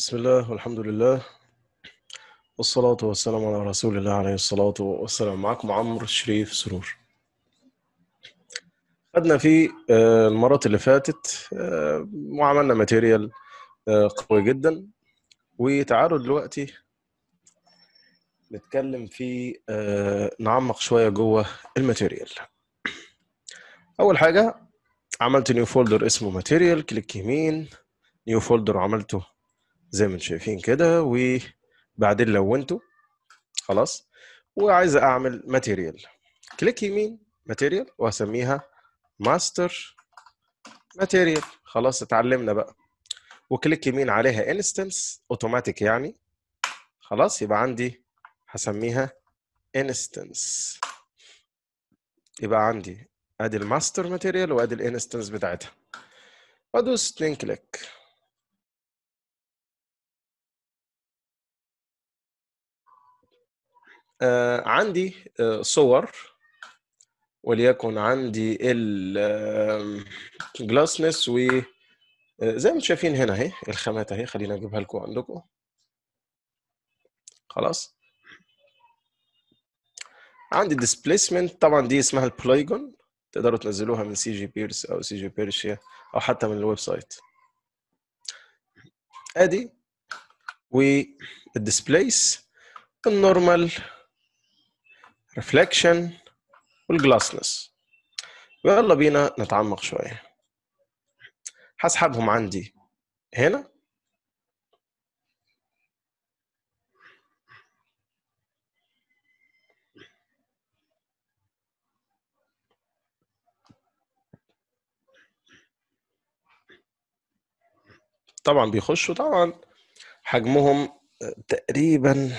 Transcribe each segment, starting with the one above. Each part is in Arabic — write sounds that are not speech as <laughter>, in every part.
بسم الله والحمد لله والصلاة والسلام على رسول الله عليه الصلاة والسلام معكم عمرو شريف سرور خدنا في آه، المرات اللي فاتت آه، وعملنا ماتيريال آه، قوي جدا وتعالوا دلوقتي نتكلم في نعمق شوية جوه الماتيريال أول حاجة عملت نيو فولدر اسمه ماتيريال كليك يمين نيو فولدر عملته زي ما انتم شايفين كده وبعدين لونته خلاص وعايز اعمل ماتيريال كليك يمين ماتيريال واسميها ماستر ماتيريال خلاص اتعلمنا بقى وكليك يمين عليها انستنس اوتوماتيك يعني خلاص يبقى عندي هسميها انستنس يبقى عندي ادي الماستر ماتيريال وادي الانستنس بتاعتها وادوس اتنين كليك آه، عندي آه، صور وليكن عندي الجلاسنس و آه، زي ما شايفين هنا اهي الخامات اهي خلينا اجيبها لكم عندكم خلاص عندي ديسبليسمنت طبعا دي اسمها البلايجون تقدروا تنزلوها من سي جي بيرس او سي جي بيرشيا او حتى من الويب سايت ادي والديسبليس النورمال ريفليكشن والجلاسنس ويلا بينا نتعمق شوية هسحبهم عندي هنا طبعا بيخشوا طبعا حجمهم تقريبا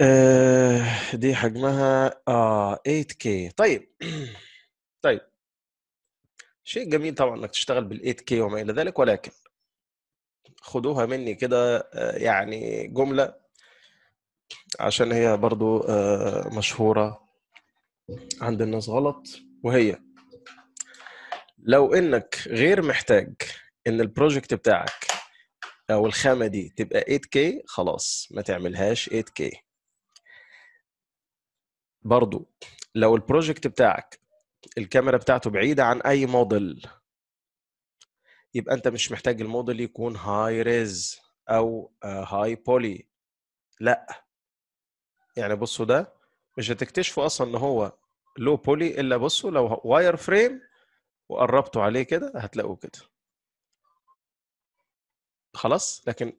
آه دي حجمها اه 8K طيب <clears throat> طيب شيء جميل طبعا انك تشتغل بال 8K وما الى ذلك ولكن خدوها مني كده آه، يعني جمله عشان هي برضو آه، مشهوره عند الناس غلط وهي لو انك غير محتاج ان البروجكت بتاعك او الخامه دي تبقى 8K خلاص ما تعملهاش 8K برضو لو البروجكت بتاعك الكاميرا بتاعته بعيده عن اي موديل يبقى انت مش محتاج الموديل يكون هاي ريز او هاي آه، بولي لا يعني بصوا ده مش هتكتشفوا اصلا ان هو لو بولي الا بصوا لو واير فريم وقربتوا عليه كده هتلاقوه كده خلاص لكن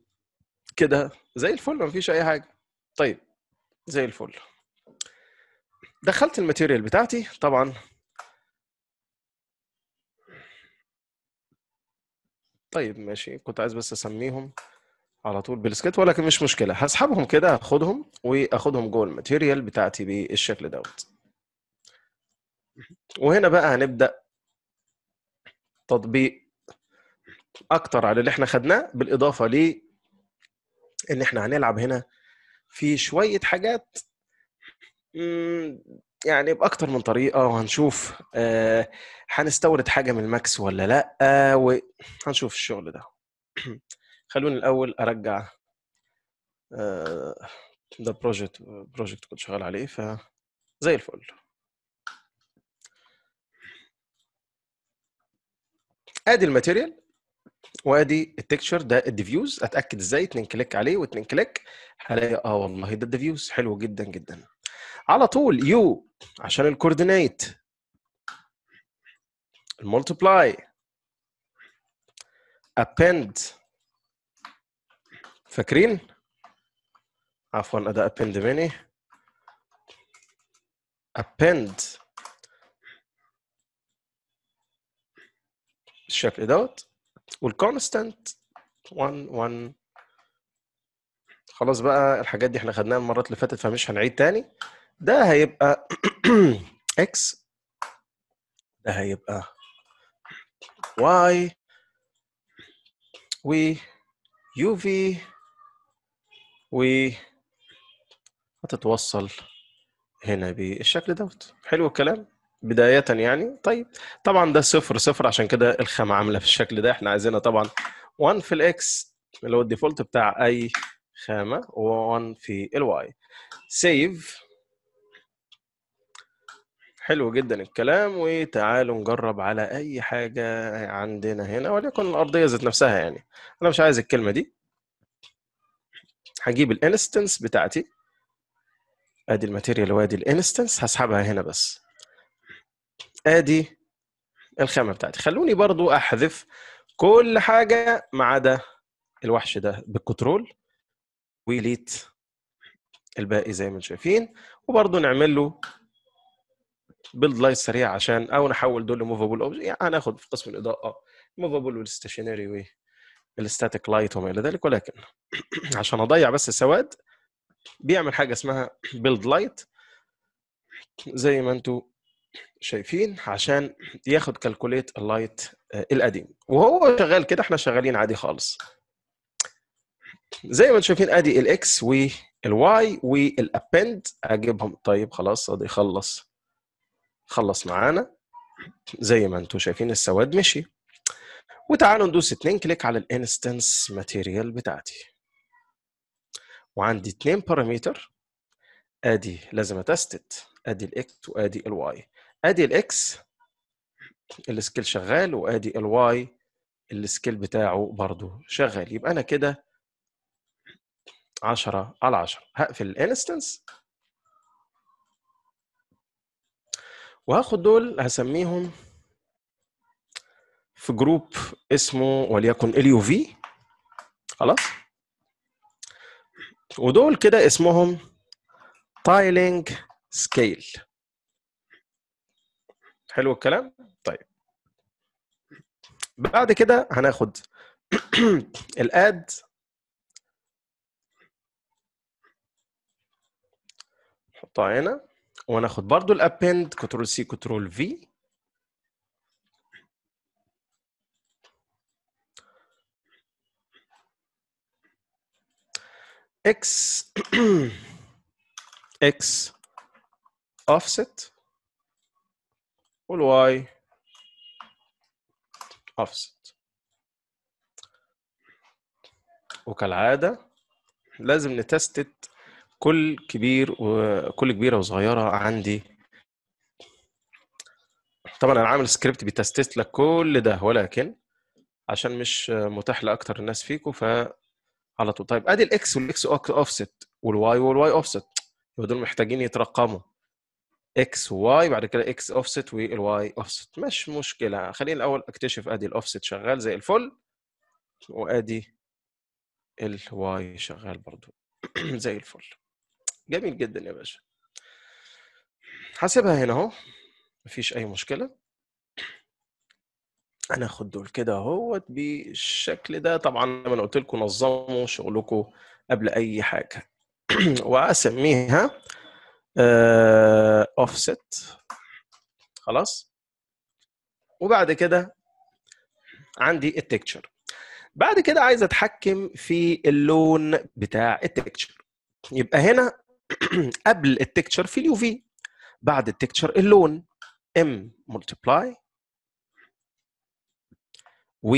كده زي الفل مفيش اي حاجه طيب زي الفل دخلت الماتيريال بتاعتي طبعا طيب ماشي كنت عايز بس اسميهم على طول بالسكت ولكن مش مشكله هسحبهم كده هاخدهم واخدهم جوه الماتيريال بتاعتي بالشكل دوت وهنا بقى هنبدا تطبيق اكتر على اللي احنا خدناه بالاضافه ل ان احنا هنلعب هنا في شويه حاجات يعني باكثر من طريقه وهنشوف آه هنستورد حاجه من الماكس ولا لا آه وهنشوف الشغل ده <clears throat> خلوني الاول ارجع آه ده بروجكت بروجكت كنت شغال عليه ف زي الفل ادي الماتيريال وادي التكتشر ده الديفيوز اتاكد ازاي اتنين كليك عليه واتنين كليك هلاقي اه والله ده الديفيوز حلو جدا جدا على طول يو عشان الكوردينيت المولتبلاي append فاكرين؟ عفوا ده append مني append الشكل دوت والكونستنت 1 1 خلاص بقى الحاجات دي احنا خدناها المرات اللي فاتت فمش هنعيد تاني ده هيبقى اكس <clears throat> ده هيبقى y و في و هتتوصل هنا بالشكل دوت حلو الكلام بداية يعني طيب طبعا ده صفر صفر عشان كده الخامة عاملة في الشكل ده احنا عايزينها طبعا 1 في الاكس اللي هو الديفولت بتاع اي خامة و1 في الواي سيف حلو جدا الكلام وتعالوا نجرب على اي حاجه عندنا هنا وليكن الارضيه ذات نفسها يعني انا مش عايز الكلمه دي هجيب الانستنس بتاعتي ادي الماتيريال وادي الانستنس هسحبها هنا بس ادي الخامه بتاعتي خلوني برضو احذف كل حاجه ما عدا الوحش ده بالكنترول ويليت الباقي زي ما انتم شايفين وبرضو نعمل له بيلد لاين سريع عشان او نحول دول لموفابل اوبجكت يعني هناخد في قسم الاضاءه موفابل والستيشنري والستاتيك لايت وما الى ذلك ولكن <clears throat> عشان اضيع بس السواد بيعمل حاجه اسمها بيلد لايت زي ما انتم شايفين عشان ياخد كالكوليت اللايت آه، القديم وهو شغال كده احنا شغالين عادي خالص زي ما انتم شايفين ادي الاكس والواي والابند اجيبهم طيب خلاص ادي خلص خلص معانا زي ما انتم شايفين السواد مشي وتعالوا ندوس اتنين كليك على الانستنس ماتيريال بتاعتي وعندي اتنين بارامتر ادي لازم اتستت ادي الاكس وادي الواي ادي الاكس السكيل شغال وادي الواي السكيل بتاعه برضو شغال يبقى انا كده 10 على 10 هقفل الانستنس وهاخد دول هسميهم في جروب اسمه وليكن ال يو في خلاص ودول كده اسمهم تايلينج سكيل حلو الكلام طيب بعد كده هناخد <clears throat> الاد نحطها هنا وناخد برضو الابند كنترول سي كنترول في اكس اكس اوفست والواي اوفست وكالعادة لازم نتستت كل كبير وكل كبيره وصغيره عندي طبعا انا عامل سكريبت بيتستست لك كل ده ولكن عشان مش متاح لاكتر الناس فيكم ف على طول طيب ادي الاكس والاكس اوفست والواي والواي اوفست دول محتاجين يترقموا اكس وواي بعد كده اكس اوفست والواي اوفست مش مشكله خليني الاول اكتشف ادي الاوفست شغال زي الفل وادي الواي شغال برضو <clears throat> زي الفل جميل جدا يا باشا هسيبها هنا اهو مفيش اي مشكله انا اخد دول كده اهوت بالشكل ده طبعا زي ما انا قلت لكم نظموا شغلكم قبل اي حاجه <clears throat> واسميها اوفست آه، خلاص وبعد كده عندي التكتشر بعد كده عايز اتحكم في اللون بتاع التكتشر يبقى هنا <clears throat> قبل التكتشر في اليو في بعد التكتشر اللون ام ملتبلاي و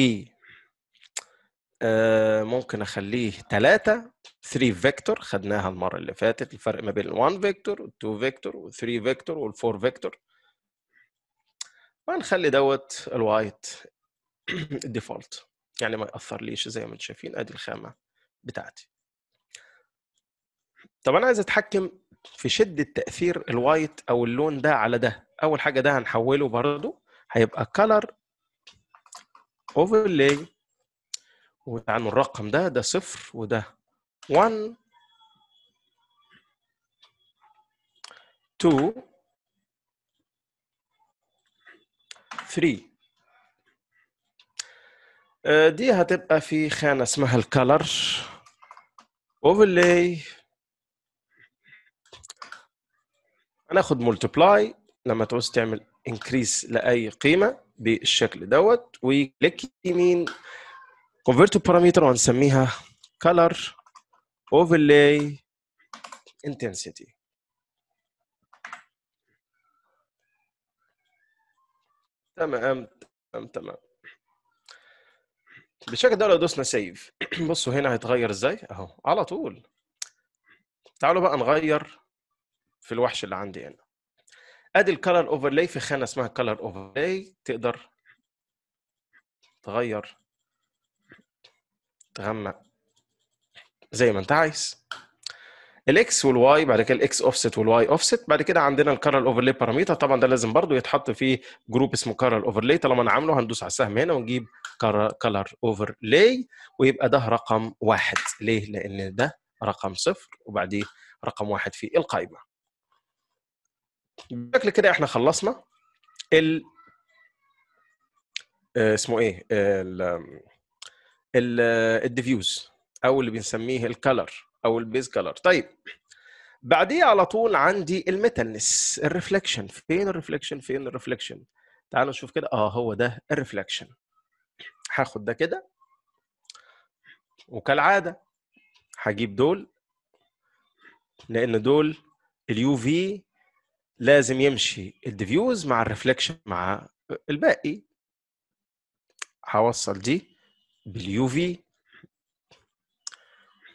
آه، ممكن اخليه 3 3 فيكتور خدناها المره اللي فاتت الفرق ما بين ال1 فيكتور وال2 فيكتور وال3 فيكتور وال4 فيكتور وهنخلي دوت الوايت ديفولت <clears throat> يعني ما ياثرليش زي ما انتم شايفين ادي الخامه بتاعتي طب انا عايز اتحكم في شده تاثير الوايت او اللون ده على ده اول حاجه ده هنحوله برضو هيبقى كلر اوفرلاي وتعالوا الرقم ده ده صفر وده 1 2 3 دي هتبقى في خانة اسمها الكلر overlay هناخد ملتبلاي لما تعوز تعمل انكريس لاي قيمه بالشكل دوت وكليك يمين كونفرت بارامتر وهنسميها color overlay intensity تمام تمام تمام بالشكل ده لو دوسنا سيف <clears throat> بصوا هنا هيتغير ازاي اهو على طول تعالوا بقى نغير في الوحش اللي عندي انا ادي الكالر اوفرلاي في خانه اسمها كالر اوفرلاي تقدر تغير تغمق زي ما انت عايز الاكس والواي بعد كده الاكس اوفست والواي اوفست بعد كده عندنا الكارل اوفرلاي باراميتر طبعا ده لازم برضو يتحط في جروب اسمه كارل اوفرلاي طالما انا عامله هندوس على السهم هنا ونجيب كلر اوفرلاي ويبقى ده رقم واحد ليه؟ لان ده رقم صفر وبعديه رقم واحد في القائمه. بشكل كده احنا خلصنا ال آه، اسمه ايه الديفيوز او اللي بنسميه الكلر او البيز كالر طيب بعديه على طول عندي الميتالنس الريفلكشن فين الريفلكشن فين الريفلكشن تعالوا نشوف كده اه هو ده الريفلكشن هاخد ده كده وكالعاده هجيب دول لان دول اليو في لازم يمشي الديفيوز مع الريفلكشن مع الباقي هوصل دي باليو في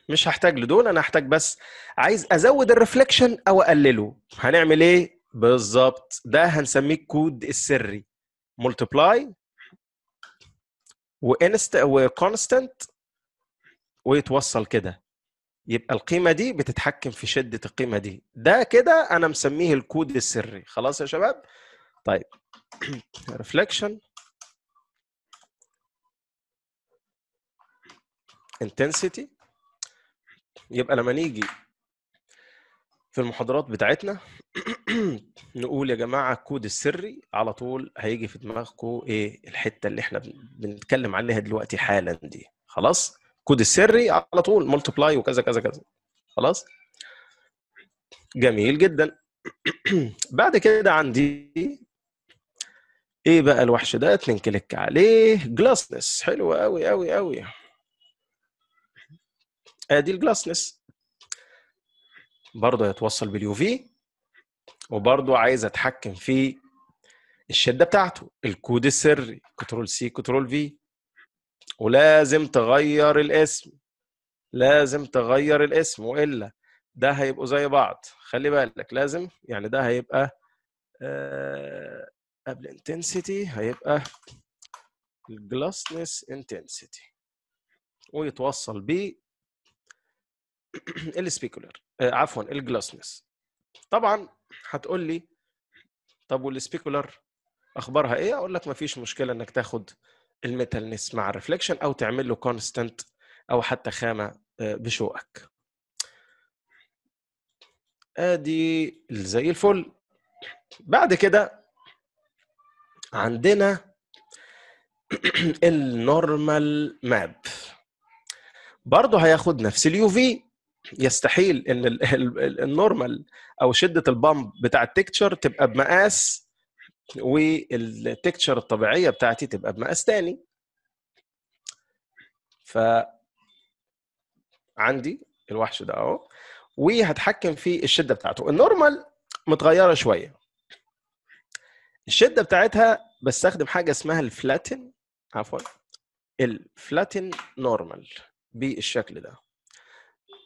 مش هحتاج لدول انا هحتاج بس عايز ازود الريفلكشن او اقلله هنعمل ايه بالظبط ده هنسميه الكود السري ملتبلاي وانست وكونستنت ويتوصل كده يبقى القيمه دي بتتحكم في شده القيمه دي ده كده انا مسميه الكود السري خلاص يا شباب طيب ريفلكشن <clears throat> انتنسيتي يبقى لما نيجي في المحاضرات بتاعتنا <clears throat> نقول يا جماعه الكود السري على طول هيجي في دماغكم ايه الحته اللي احنا بنتكلم عليها دلوقتي حالا دي خلاص الكود السري على طول ملتبلاي وكذا كذا كذا خلاص جميل جدا <clears throat> بعد كده عندي ايه بقى الوحش ده اتنين كليك عليه جلاسنس حلو قوي قوي قوي ادي الجلاسنس برضه هيتوصل باليو في وبرضه عايز اتحكم في الشده بتاعته الكود السري كنترول سي كنترول في ولازم تغير الاسم لازم تغير الاسم والا ده هيبقوا زي بعض خلي بالك لازم يعني ده هيبقى آه قبل انتنسيتي هيبقى glassness انتنسيتي ويتوصل ب <clears throat> السبيكولر آه عفوا الجلاسنس طبعا هتقول لي طب والسبيكولر اخبارها ايه اقول لك مفيش مشكله انك تاخد الميتالنس مع الريفليكشن او تعمل له كونستنت او حتى خامه آه، بشوقك ادي زي الفل بعد كده عندنا <clears throat> النورمال ماب برضه هياخد نفس اليو في يستحيل ان النورمال او شده البامب بتاع التكتشر تبقى بمقاس والتكتشر الطبيعيه بتاعتي تبقى بمقاس تاني ف عندي الوحش ده اهو وهتحكم في الشده بتاعته النورمال متغيره شويه الشده بتاعتها بستخدم حاجه اسمها الفلاتن عفوا الفلاتن نورمال بالشكل ده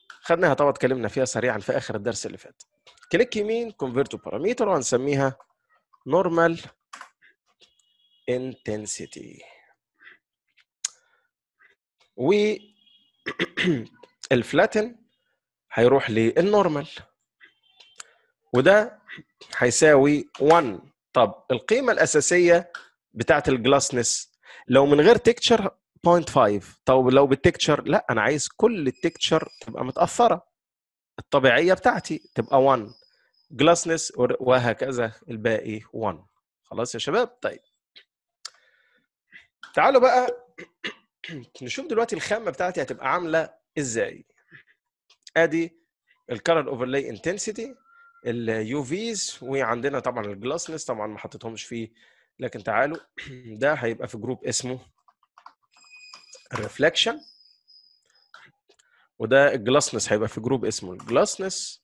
خدناها طبعا اتكلمنا فيها سريعا في اخر الدرس اللي فات كليك يمين كونفيرت باراميتر وهنسميها normal intensity و الفلاتن <clears throat> هيروح للنورمال وده هيساوي 1 طب القيمه الاساسيه بتاعه الجلاسنس لو من غير تكتشر 0.5 طب لو بالتكتشر لا انا عايز كل التكتشر تبقى متاثره الطبيعيه بتاعتي تبقى 1 جلاسنس وهكذا الباقي 1 خلاص يا شباب طيب تعالوا بقى <clears throat> نشوف دلوقتي الخامه بتاعتي هتبقى عامله ازاي ادي الكلر اوفرلاي انتنسيتي اليو فيز وعندنا طبعا الجلاسنس طبعا ما حطيتهمش فيه لكن تعالوا <clears throat> ده هيبقى في جروب اسمه ريفلكشن وده الجلاسنس هيبقى في جروب اسمه الجلاسنس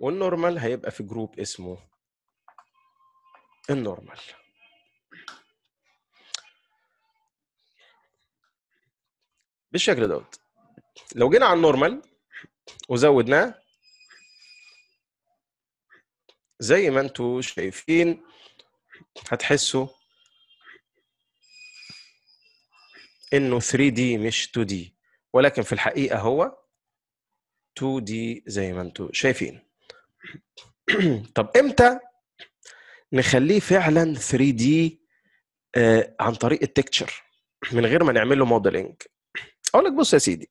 والنورمال هيبقى في جروب اسمه النورمال بالشكل دوت لو جينا على النورمال وزودناه زي ما انتوا شايفين هتحسوا انه 3D مش 2D ولكن في الحقيقه هو 2D زي ما انتوا شايفين <coughs> طب امتى نخليه فعلا 3 دي آه عن طريق التكتشر من غير ما نعمل له موديلنج اقول لك بص يا سيدي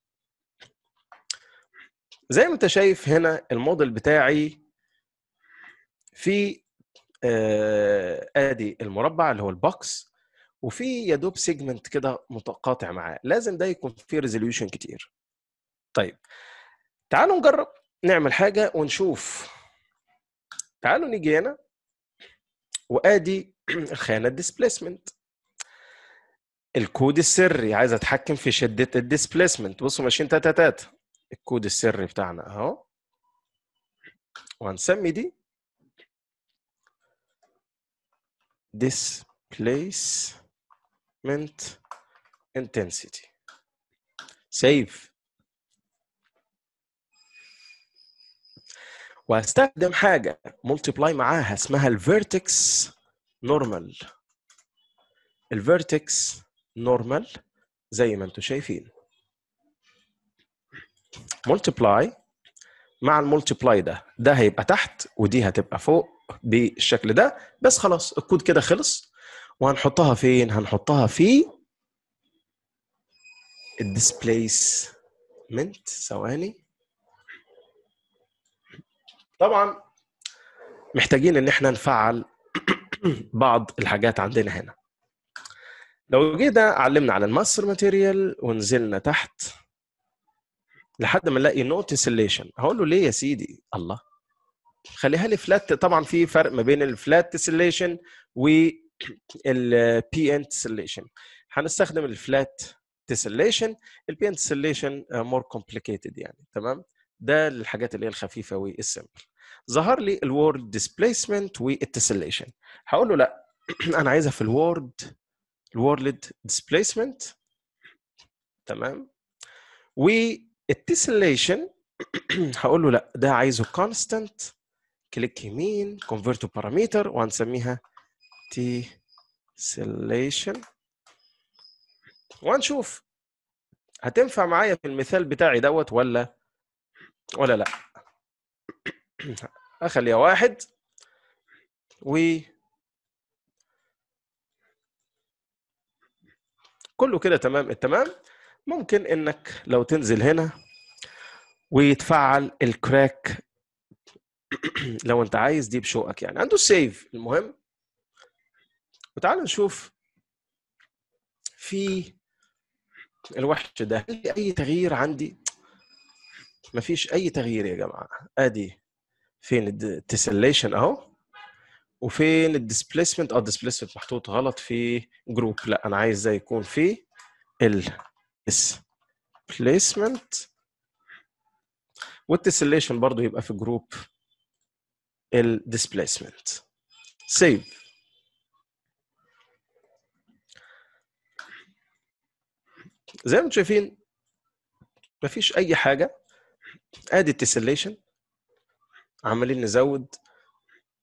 زي ما انت شايف هنا الموديل بتاعي في آه ادي المربع اللي هو البوكس وفي يا دوب سيجمنت كده متقاطع معاه لازم ده يكون فيه ريزوليوشن كتير طيب تعالوا نجرب نعمل حاجه ونشوف تعالوا نيجي هنا وادي الخانه <clears throat> الديسبليسمنت الكود السري عايز اتحكم في شده الديسبليسمنت بصوا ماشيين تاتا تاتا الكود السري بتاعنا اهو وهنسمي دي displacement intensity save واستخدم حاجه ملتبلاي معاها اسمها الفيرتكس نورمال الفيرتكس نورمال زي ما انتم شايفين ملتبلاي مع الملتبلاي ده ده هيبقى تحت ودي هتبقى فوق بالشكل ده بس خلاص الكود كده خلص وهنحطها فين هنحطها في الديسبليسمنت ثواني طبعا محتاجين ان احنا نفعل <clears throat> بعض الحاجات عندنا هنا لو جينا علمنا على الماستر ماتيريال ونزلنا تحت لحد ما نلاقي نو تسليشن هقول له ليه يا سيدي الله خليها لي فلات طبعا في فرق ما بين الفلات تسليشن والبي ان تسليشن هنستخدم الفلات تسليشن البي ان تسليشن مور كومبليكيتد يعني تمام ده الحاجات اللي هي الخفيفه والسمبل ظهر لي الورد ديسبيسمنت والتسليشن هقول له لا <clears throat> انا عايزها في الورد الورد ديسبيسمنت تمام والتسليشن <clears throat> هقول له لا ده عايزه كونستانت كليك يمين كونفرت باراميتر وهنسميها سليشن وهنشوف هتنفع معايا في المثال بتاعي دوت ولا ولا لا اخليها واحد و كله كده تمام التمام ممكن انك لو تنزل هنا ويتفعل الكراك <clears throat> لو انت عايز دي بشوقك يعني عنده سيف المهم وتعال نشوف في الوحش ده هل اي تغيير عندي مفيش اي تغيير يا جماعه ادي فين التسليشن اهو وفين الديسبيسمنت اه الديسبيسمنت محطوط غلط في جروب لا انا عايز ده يكون في ال displacement والتسليشن برضو يبقى في جروب displacement سيف زي ما انتم شايفين مفيش اي حاجه ادي التسليشن عمالين نزود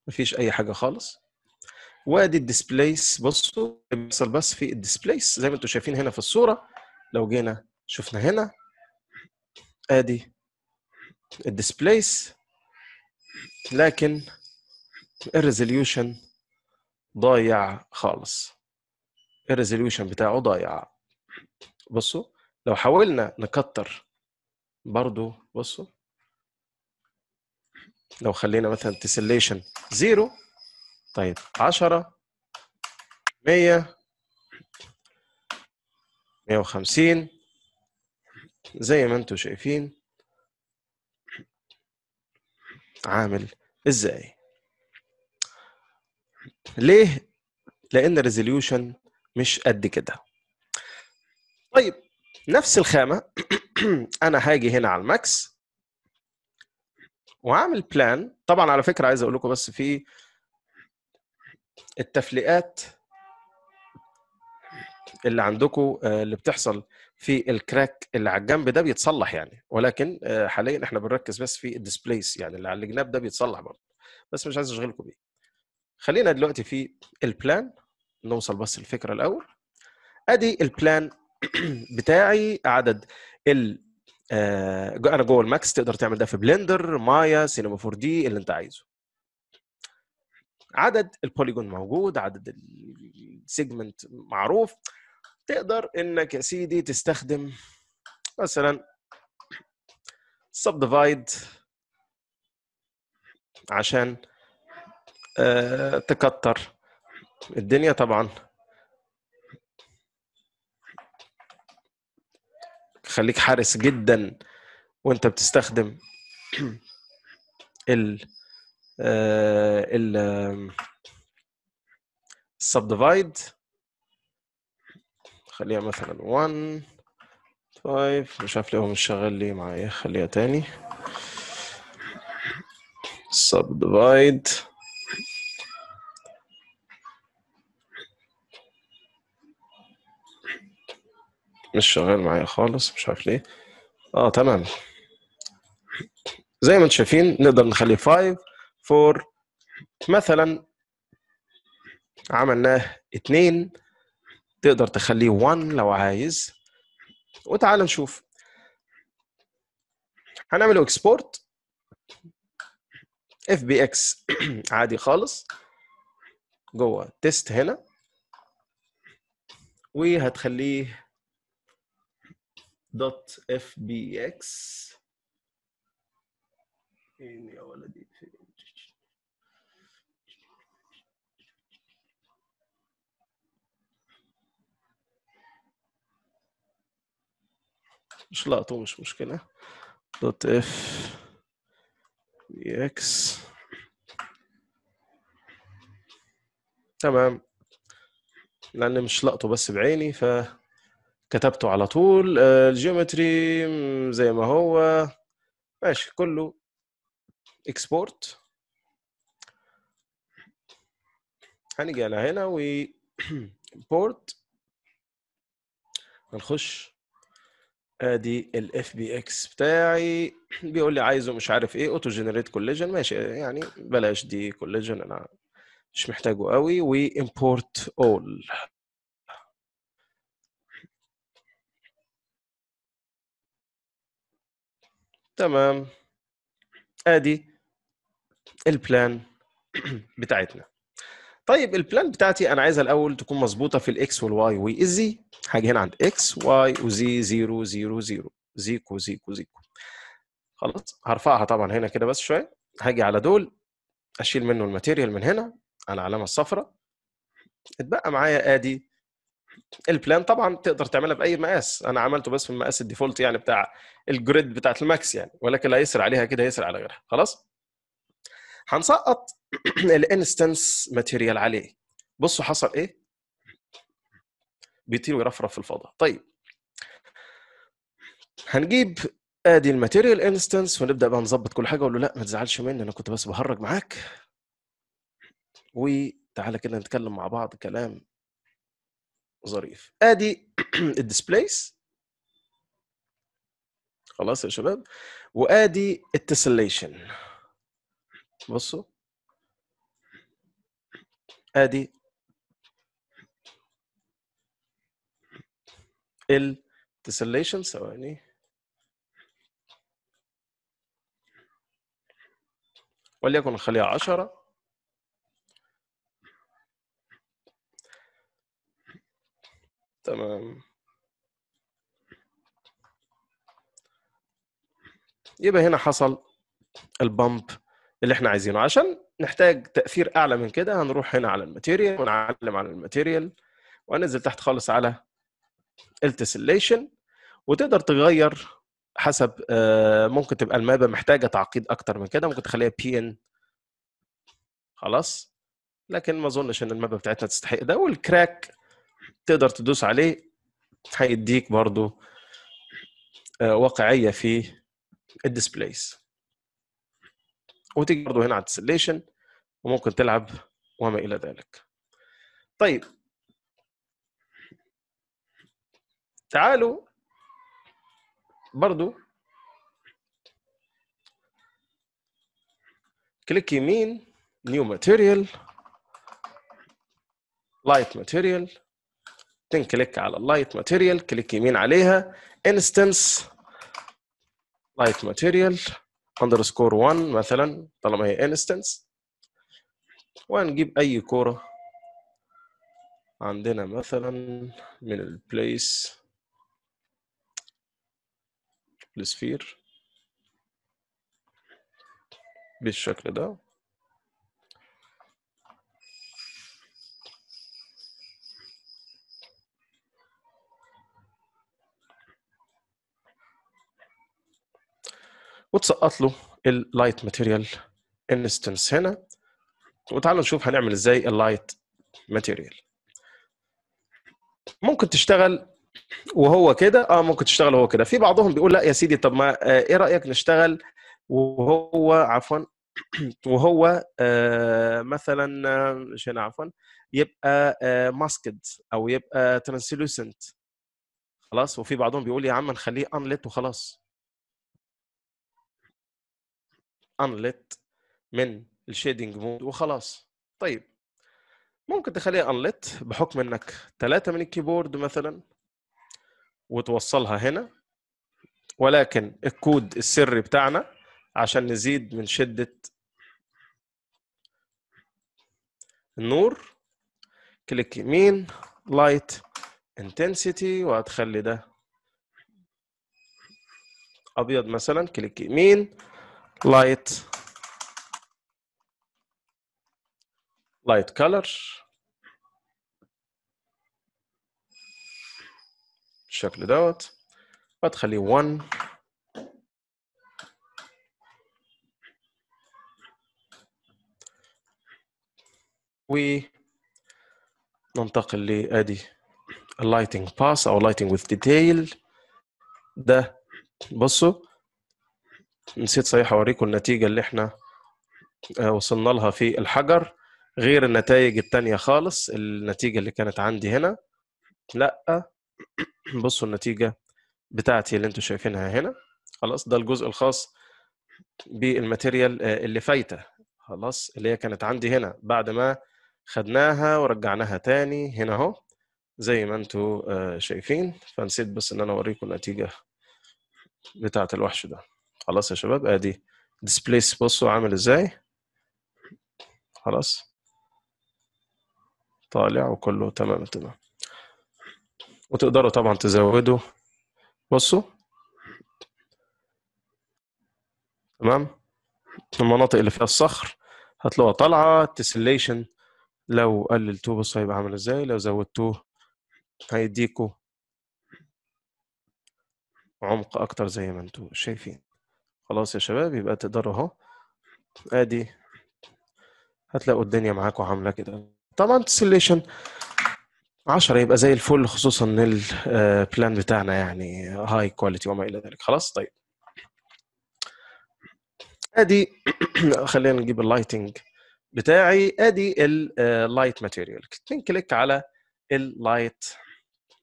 مفيش اي حاجه خالص وادي الديسبليس بصوا بيحصل بس في الديسبليس زي ما انتم شايفين هنا في الصوره لو جينا شفنا هنا ادي الديسبليس لكن الريزوليوشن ضايع خالص الريزوليوشن بتاعه ضايع بصوا لو حاولنا نكتر برضو بصوا لو خلينا مثلا تسليشن زيرو طيب 10 100 150 زي ما انتم شايفين عامل ازاي ليه لان الريزوليوشن مش قد كده طيب نفس الخامه <clears throat> انا هاجي هنا على الماكس وعامل بلان طبعا على فكره عايز اقول لكم بس في التفليقات اللي عندكم آه، اللي بتحصل في الكراك اللي على الجنب ده بيتصلح يعني ولكن آه، حاليا احنا بنركز بس في الديسبليس يعني اللي على الجناب ده بيتصلح برضه بس مش عايز اشغلكم بيه خلينا دلوقتي في البلان نوصل بس الفكره الاول ادي البلان <clears throat> بتاعي عدد ال آه، انا جوه الماكس تقدر تعمل ده في بلندر مايا سينما 4 دي اللي انت عايزه عدد البوليجون موجود عدد السيجمنت معروف تقدر انك يا سيدي تستخدم مثلا سب ديفايد عشان آه، تكتر الدنيا طبعا خليك حارس جدا وانت بتستخدم ال آه، ال السبديفايد خليها مثلا 1 5 مش عارف ليه هو مش شغال ليه معايا خليها تاني سبديفايد مش شغال معايا خالص مش عارف ليه اه تمام زي ما انتم شايفين نقدر نخلي 5 4 مثلا عملناه 2 تقدر تخليه 1 لو عايز وتعال نشوف هنعمله اكسبورت اف بي اكس عادي خالص جوه تيست هنا وهتخليه دوت اف بي اكس فين يا ولدي فين مش لاقطه مش مشكلة دوت اف بي اكس تمام لأن مش لاقطه بس بعيني ف كتبته على طول آه، الجيومتري زي ما هو ماشي كله اكسبورت هنيجي على هنا و امبورت <clears throat> هنخش ادي الاف بي اكس بتاعي <clears throat> بيقول لي عايزه مش عارف ايه اوتو جنريت كوليجن ماشي يعني بلاش دي كوليجن انا مش محتاجه قوي وامبورت اول تمام ادي البلان <clears throat> بتاعتنا طيب البلان بتاعتي انا عايزها الاول تكون مظبوطه في الاكس والواي والزي هاجي هنا عند اكس واي وزي 0 0 0 زيكو زيكو زيكو خلاص هرفعها طبعا هنا كده بس شويه هاجي على دول اشيل منه الماتيريال من هنا على العلامه الصفراء اتبقى معايا ادي البلان طبعا تقدر تعملها باي مقاس انا عملته بس في المقاس الديفولت يعني بتاع الجريد بتاعت الماكس يعني ولكن لا يسر عليها كده يسر على غيرها خلاص هنسقط الانستنس <clears throat> ماتيريال عليه بصوا حصل ايه بيطير ويرفرف في الفضاء طيب هنجيب ادي الماتيريال انستنس ونبدا بقى نظبط كل حاجه اقول له لا ما تزعلش مني انا كنت بس بهرج معاك وتعالى كده نتكلم مع بعض كلام ظريف ادي <clears throat> الديسبليس خلاص يا شباب وادي التسليشن بصوا ادي التسليشن ثواني وليكن نخليها 10 تمام يبقى هنا حصل البامب اللي احنا عايزينه عشان نحتاج تاثير اعلى من كده هنروح هنا على الماتيريال ونعلم على الماتيريال وننزل تحت خالص على التسليشن وتقدر تغير حسب آه، ممكن تبقى المابة محتاجة تعقيد أكتر من كده ممكن تخليها بي إن خلاص لكن ما أظنش إن المابة بتاعتنا تستحق ده والكراك تقدر تدوس عليه هيديك برضو آه، واقعيه في الديسبلايز وتيجي برضو هنا على التسليشن وممكن تلعب وما الى ذلك طيب تعالوا برضو كليك يمين نيو ماتيريال لايت ماتيريال تن كليك على اللايت ماتيريال كليك يمين عليها انستنس لايت ماتيريال اندرسكور 1 مثلا طالما هي انستنس ونجيب اي كوره عندنا مثلا من البليس السفير بالشكل ده وتسقط له اللايت ماتيريال انستنس هنا وتعالوا نشوف هنعمل ازاي اللايت ماتيريال ممكن تشتغل وهو كده اه ممكن تشتغل وهو كده في بعضهم بيقول لا يا سيدي طب ما آه ايه رايك نشتغل وهو عفوا <clears throat> وهو آه مثلا مش آه، هنا عفوا يبقى آه ماسكد او يبقى ترانسلوسنت خلاص وفي بعضهم بيقول يا عم نخليه انلت وخلاص انلت من الشيدنج مود وخلاص طيب ممكن تخليها انلت بحكم انك ثلاثة من الكيبورد مثلا وتوصلها هنا ولكن الكود السري بتاعنا عشان نزيد من شدة النور كليك يمين لايت انتنسيتي وهتخلي ده ابيض مثلا كليك يمين light light color بالشكل دوت وتخليه 1 وننتقل لادي اللايتنج باس او لايتنج وذ ديتيل ده بصوا نسيت صحيح اوريكم النتيجه اللي احنا آه، وصلنا لها في الحجر غير النتائج التانية خالص النتيجة اللي كانت عندي هنا لا بصوا النتيجة بتاعتي اللي انتم شايفينها هنا خلاص ده الجزء الخاص بالماتيريال آه، اللي فايتة خلاص اللي هي كانت عندي هنا بعد ما خدناها ورجعناها تاني هنا اهو زي ما انتم آه، شايفين فنسيت بس ان انا اوريكم النتيجة بتاعت الوحش ده خلاص يا شباب ادي ديسبليس بصوا عامل ازاي خلاص طالع وكله تمام تمام وتقدروا طبعا تزودوا بصوا تمام المناطق اللي فيها الصخر هتلاقوها طالعه تسليشن لو قللتوه بصوا هيبقى عامل ازاي لو زودتوه هيديكوا عمق اكتر زي ما انتوا شايفين خلاص يا شباب يبقى تقدروا اهو ادي هتلاقوا الدنيا معاكم عامله كده طبعا تسليشن 10 يبقى زي الفل خصوصا ان البلان آه، بتاعنا يعني هاي كواليتي وما الى ذلك خلاص طيب ادي <clears throat> خلينا نجيب اللايتنج بتاعي ادي اللايت ماتيريال كليك على اللايت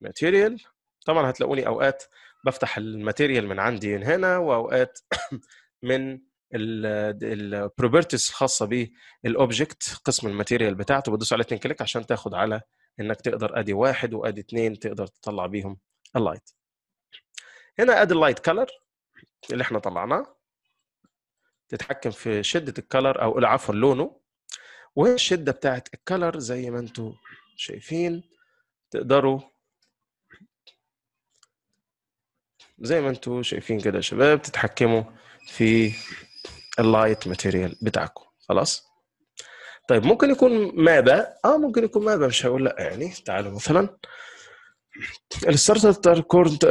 ماتيريال طبعا هتلاقوني اوقات بفتح الماتيريال من عندي من هنا واوقات <coughs> من البروبرتيز الخاصه بالاوبجكت قسم الماتيريال بتاعته بدوس على اثنين كليك عشان تاخد على انك تقدر ادي واحد وادي اثنين تقدر تطلع بيهم اللايت هنا ادي اللايت كلر اللي احنا طلعناه تتحكم في شده الكلر او عفوا لونه الشده بتاعت الكلر زي ما انتم شايفين تقدروا زي ما انتم شايفين كده يا شباب تتحكموا في اللايت ماتيريال بتاعكم خلاص طيب ممكن يكون مابا اه ممكن يكون مابا مش هقول لا يعني تعالوا مثلا الستارتر كونت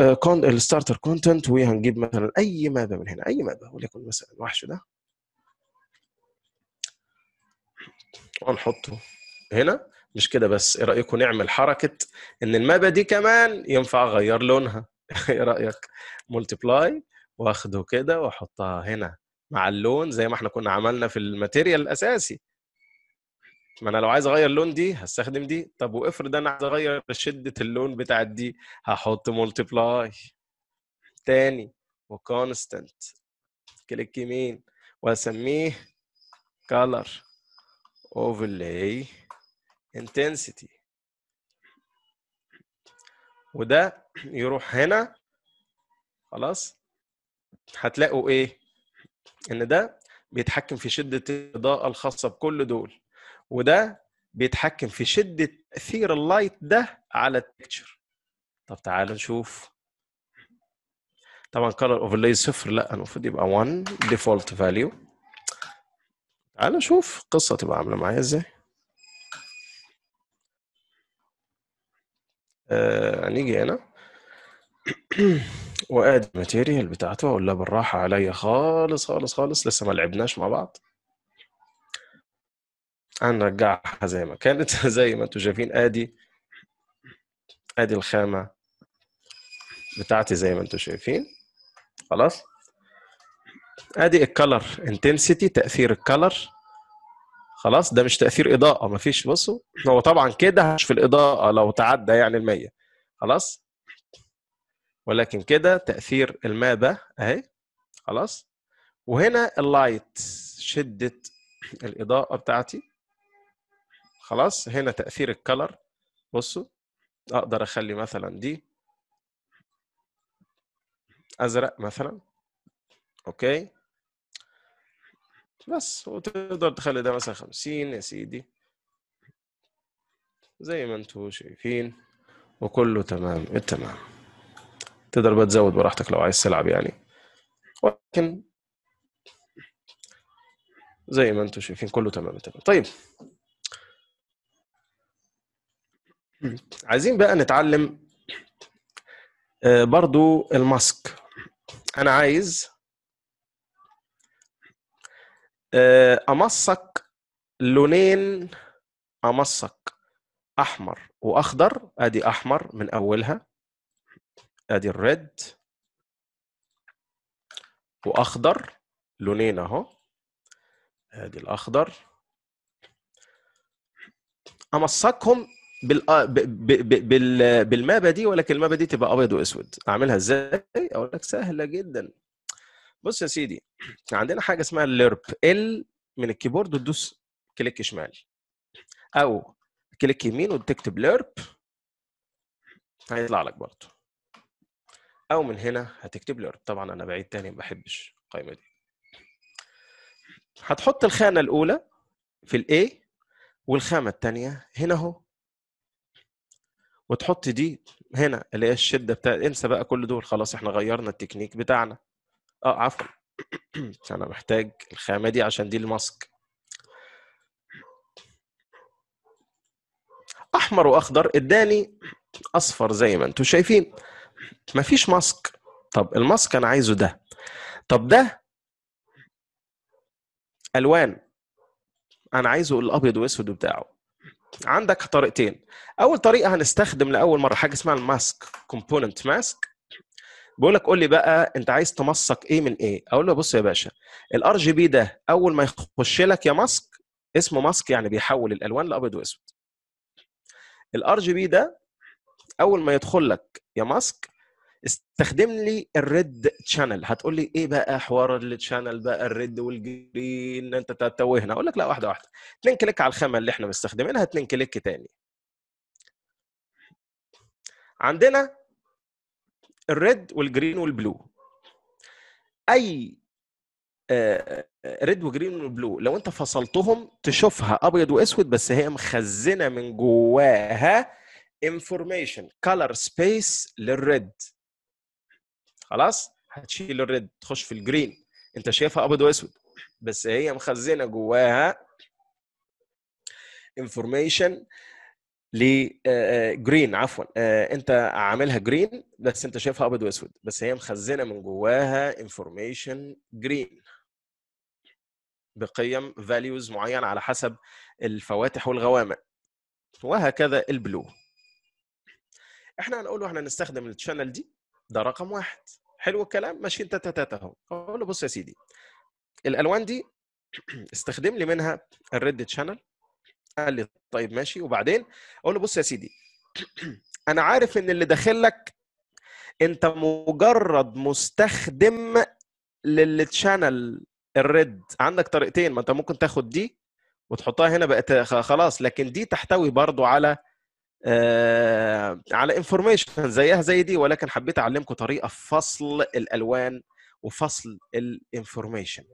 الستارتر كونتنت وهنجيب مثلا اي ماده من هنا اي ماده وليكن مثلا الوحش ده ونحطه هنا مش كده بس ايه رايكم نعمل حركه ان المابا دي كمان ينفع اغير لونها <laughs> ايه رايك ملتبلاي واخده كده واحطها هنا مع اللون زي ما احنا كنا عملنا في الماتيريال الاساسي ما انا لو عايز اغير لون دي هستخدم دي طب وافرض انا عايز اغير شده اللون بتاعت دي هحط ملتبلاي تاني وكونستنت كليك يمين واسميه color overlay intensity وده يروح هنا خلاص هتلاقوا ايه ان ده بيتحكم في شده الاضاءه الخاصه بكل دول وده بيتحكم في شده تاثير اللايت ده على التكتشر طب تعالوا نشوف طبعا كلر اوفرلاي صفر لا المفروض يبقى 1 ديفولت فاليو تعالوا نشوف القصه تبقى عامله معايا ازاي هنيجي آه، هنا <clears throat> وادي الماتيريال بتاعته ولا بالراحه عليا خالص خالص خالص لسه ما لعبناش مع بعض هنرجعها زي ما كانت <laughs> زي ما انتم شايفين ادي ادي الخامه بتاعتي زي ما انتم شايفين خلاص ادي الكلر انتنسيتي تاثير الكلر خلاص ده مش تاثير اضاءه ما فيش بصوا هو طبعا كده مش في الاضاءه لو تعدى يعني المية خلاص ولكن كده تاثير الماء ده اهي خلاص وهنا اللايت شده الاضاءه بتاعتي خلاص هنا تاثير الكلر بصوا اقدر اخلي مثلا دي ازرق مثلا اوكي بس وتقدر تخلي ده مثلا 50 يا سيدي زي ما انتوا شايفين وكله تمام التمام تقدر بقى تزود براحتك لو عايز تلعب يعني ولكن زي ما انتوا شايفين كله تمام التمام طيب عايزين بقى نتعلم آه، برضو الماسك انا عايز آه، امصك لونين امصك احمر واخضر ادي احمر من اولها ادي الريد واخضر لونين اهو ادي الاخضر امصكهم بالمابه دي ولكن المابه دي تبقى ابيض واسود اعملها ازاي اقول لك سهله جدا بص يا سيدي عندنا حاجه اسمها الليرب ال من الكيبورد وتدوس كليك شمال او كليك يمين وتكتب ليرب هيطلع لك برضه او من هنا هتكتب ليرب طبعا انا بعيد تاني ما بحبش القائمه دي هتحط الخانه الاولى في الاي والخامه الثانيه هنا اهو وتحط دي هنا اللي هي الشده بتاع انسى بقى كل دول خلاص احنا غيرنا التكنيك بتاعنا اه عفوا <clears throat> انا محتاج الخامه دي عشان دي الماسك احمر واخضر اداني اصفر زي ما انتم شايفين مفيش ماسك طب الماسك انا عايزه ده طب ده الوان انا عايزه الابيض واسود بتاعه عندك طريقتين اول طريقه هنستخدم لاول مره حاجه اسمها الماسك كومبوننت ماسك بيقول لك قول لي بقى انت عايز تمسك ايه من ايه اقول له بص يا باشا الار جي بي ده اول ما يخش لك يا ماسك اسمه ماسك يعني بيحول الالوان لابيض واسود الار جي بي ده اول ما يدخل لك يا ماسك استخدم لي الريد تشانل هتقول لي ايه بقى حوار التشانل بقى الريد والجرين انت تتوهنا اقول لك لا واحده واحده اتنين كليك على الخامه اللي احنا مستخدمينها اتنين كليك تاني عندنا الريد والجرين والبلو اي آه، آه، ريد وجرين والبلو لو انت فصلتهم تشوفها ابيض واسود بس هي مخزنه من جواها انفورميشن كلر سبيس للريد خلاص هتشيل الريد تخش في الجرين انت شايفها ابيض واسود بس هي مخزنه جواها انفورميشن لجرين آه، آه، عفوا آه، انت عاملها جرين بس انت شايفها ابيض واسود بس هي مخزنه من جواها انفورميشن جرين بقيم فاليوز معينه على حسب الفواتح والغوامق وهكذا البلو احنا هنقول احنا نستخدم الشانل دي ده رقم واحد حلو الكلام ماشيين تاتا تاتا اهو اقول له بص يا سيدي الالوان دي <clears throat> استخدم لي منها الريد تشانل قال لي طيب ماشي وبعدين اقول له بص يا سيدي <clears throat> انا عارف ان اللي داخل لك انت مجرد مستخدم للتشانل الريد عندك طريقتين ما انت ممكن تاخد دي وتحطها هنا بقت خلاص لكن دي تحتوي برضو على آه على انفورميشن زيها زي دي ولكن حبيت اعلمكم طريقه فصل الالوان وفصل الانفورميشن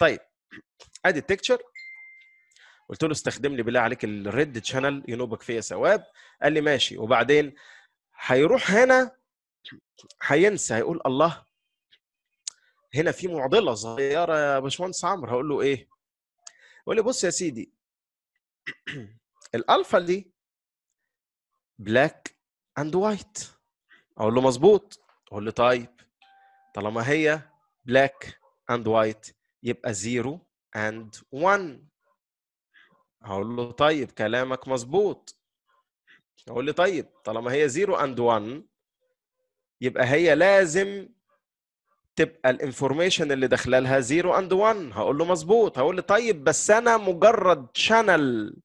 طيب <clears throat> ادي التكتشر قلت له استخدم لي بالله عليك الريد شانل ينوبك فيا ثواب قال لي ماشي وبعدين هيروح هنا هينسى هيقول الله هنا في معضله صغيره يا باشمهندس عمرو هقول له ايه؟ يقول لي بص يا سيدي <clears throat> الالفا دي بلاك اند وايت اقول له مظبوط اقول له طيب طالما هي بلاك اند وايت يبقى زيرو اند 1 هقول له طيب كلامك مظبوط هقول لي طيب طالما هي 0 اند 1 يبقى هي لازم تبقى الانفورميشن اللي داخله لها 0 اند 1 هقول له مظبوط هقول لي طيب بس انا مجرد شانل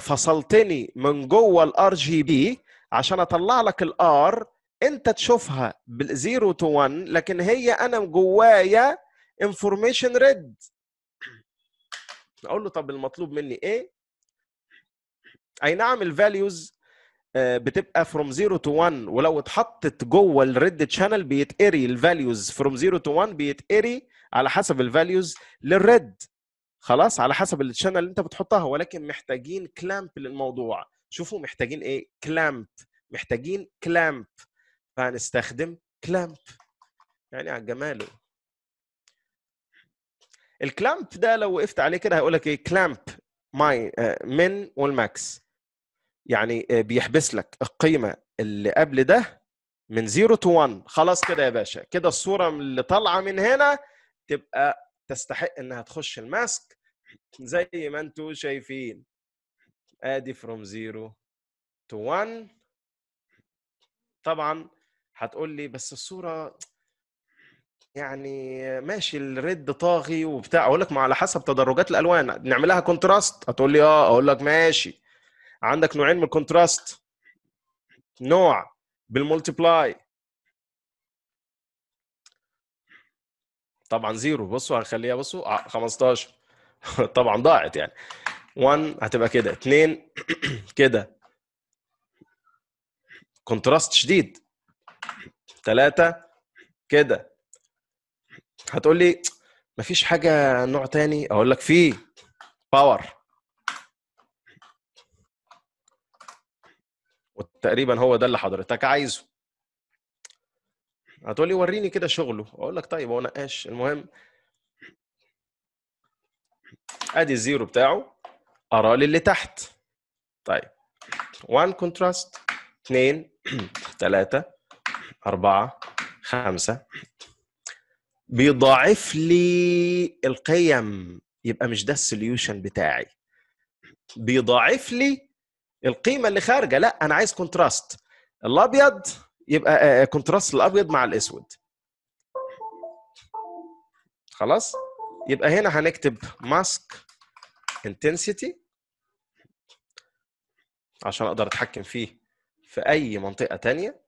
فصلتني من جوه الار جي بي عشان اطلع لك الار انت تشوفها بال 0 تو 1 لكن هي انا جوايا انفورميشن ريد اقول له طب المطلوب مني ايه اي نعم الفاليوز آه، بتبقى فروم 0 تو 1 ولو اتحطت جوه الريد شانل بيتقري الفاليوز فروم 0 تو 1 بيتقري على حسب الفاليوز للريد خلاص على حسب الشانل اللي انت بتحطها ولكن محتاجين كلامب للموضوع شوفوا محتاجين ايه كلامب محتاجين كلامب فهنستخدم كلامب يعني على جماله الكلامب ده لو وقفت عليه كده هيقول لك ايه كلامب ماي آه، من والماكس يعني آه، بيحبس لك القيمه اللي قبل ده من 0 تو 1 خلاص كده يا باشا كده الصوره اللي طالعه من هنا تبقى تستحق انها تخش الماسك زي ما انتم شايفين ادي فروم 0 تو 1 طبعا هتقول لي بس الصوره يعني ماشي الريد طاغي وبتاع اقول لك ما على حسب تدرجات الالوان نعملها كونتراست هتقول لي اه اقول لك ماشي عندك نوعين من الكونتراست نوع بالمولتيبلاي طبعا زيرو بصوا هخليها بصوا 15 آه، <laughs> طبعا ضاعت يعني 1 هتبقى كده 2 <clears throat> كده كونتراست شديد 3 كده هتقول لي مفيش حاجه نوع تاني اقول لك في باور وتقريبا هو ده اللي حضرتك عايزه هتقول لي وريني كده شغله اقول لك طيب هو نقاش المهم ادي الزيرو بتاعه ارى لي اللي تحت طيب 1 كونتراست 2 3 4 5 بيضاعف لي القيم يبقى مش ده السوليوشن بتاعي بيضاعف لي القيمه اللي خارجه لا انا عايز كونتراست الابيض يبقى كونتراست آه، آه، الابيض مع الاسود خلاص يبقى هنا هنكتب ماسك انتنسيتي عشان اقدر اتحكم فيه في اي منطقه تانية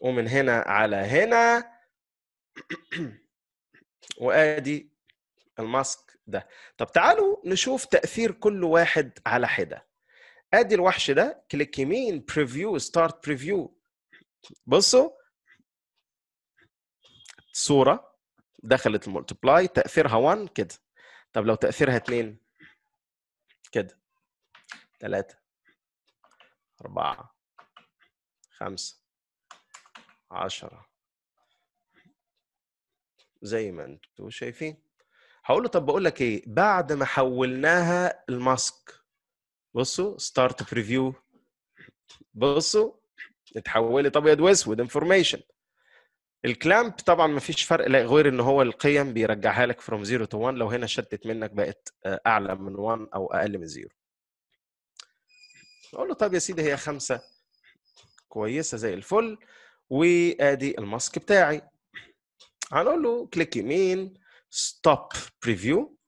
ومن هنا على هنا <clears throat> وادي الماسك ده طب تعالوا نشوف تاثير كل واحد على حده ادي الوحش ده كليك يمين بريفيو ستارت بريفيو بصوا صوره دخلت الملتبلاي تاثيرها 1 كده طب لو تاثيرها 2 كده 3 4 5 10 زي ما انتم شايفين هقول له طب بقول لك ايه بعد ما حولناها الماسك بصوا ستارت بريفيو بصوا اتحولت ابيض واسود انفورميشن الكلامب طبعا ما فيش فرق غير ان هو القيم بيرجعها لك فروم 0 تو 1 لو هنا شتت منك بقت اعلى من 1 او اقل من 0 اقول له طب يا سيدي هي خمسه كويسه زي الفل وادي الماسك بتاعي هنقول له كليك يمين ستوب بريفيو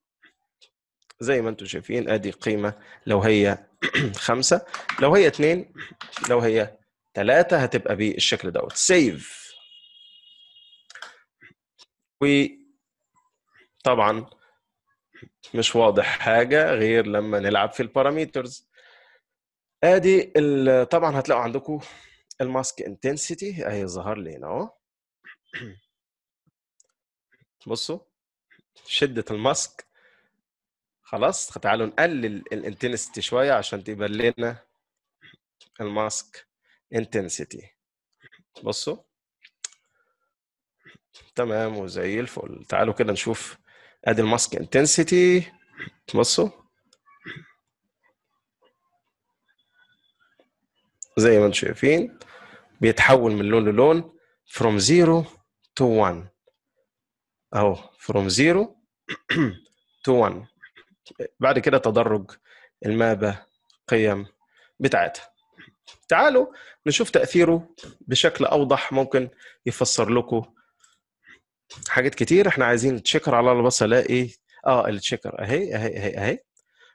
زي ما انتم شايفين ادي قيمه لو هي <clears throat> خمسة لو هي اثنين لو هي ثلاثه هتبقى بالشكل دوت سيف وطبعا مش واضح حاجة غير لما نلعب في الباراميترز ادي طبعا هتلاقوا عندكم الماسك انتنسيتي اهي ظهر لي هنا اهو <clears throat> بصوا شده الماسك خلاص تعالوا نقلل الانتنسيتي شويه عشان تبقى لنا الماسك انتنسيتي بصوا تمام وزي الفل تعالوا كده نشوف ادي الماسك انتنسيتي بصوا زي ما انتم شايفين بيتحول من لون للون from 0 to 1 اهو فروم زيرو تو 1 بعد كده تدرج المابة قيم بتاعتها تعالوا نشوف تأثيره بشكل أوضح ممكن يفسر لكم حاجات كتير احنا عايزين تشيكر على البص الاقي اه التشيكر اهي اهي اهي اهي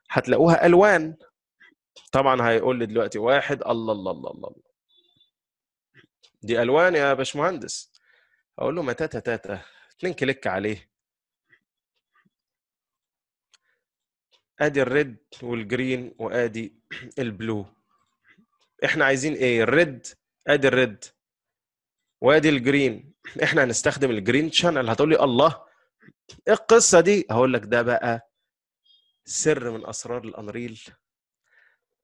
هتلاقوها الوان طبعا هيقول لي دلوقتي واحد الله الله الله الله دي الوان يا باشمهندس اقول له متاتا تاتا اتنين كليك عليه ادي الريد والجرين وادي البلو احنا عايزين ايه الريد ادي الريد وادي الجرين احنا هنستخدم الجرين شانل هتقول لي الله ايه القصه دي هقول لك ده بقى سر من اسرار الانريل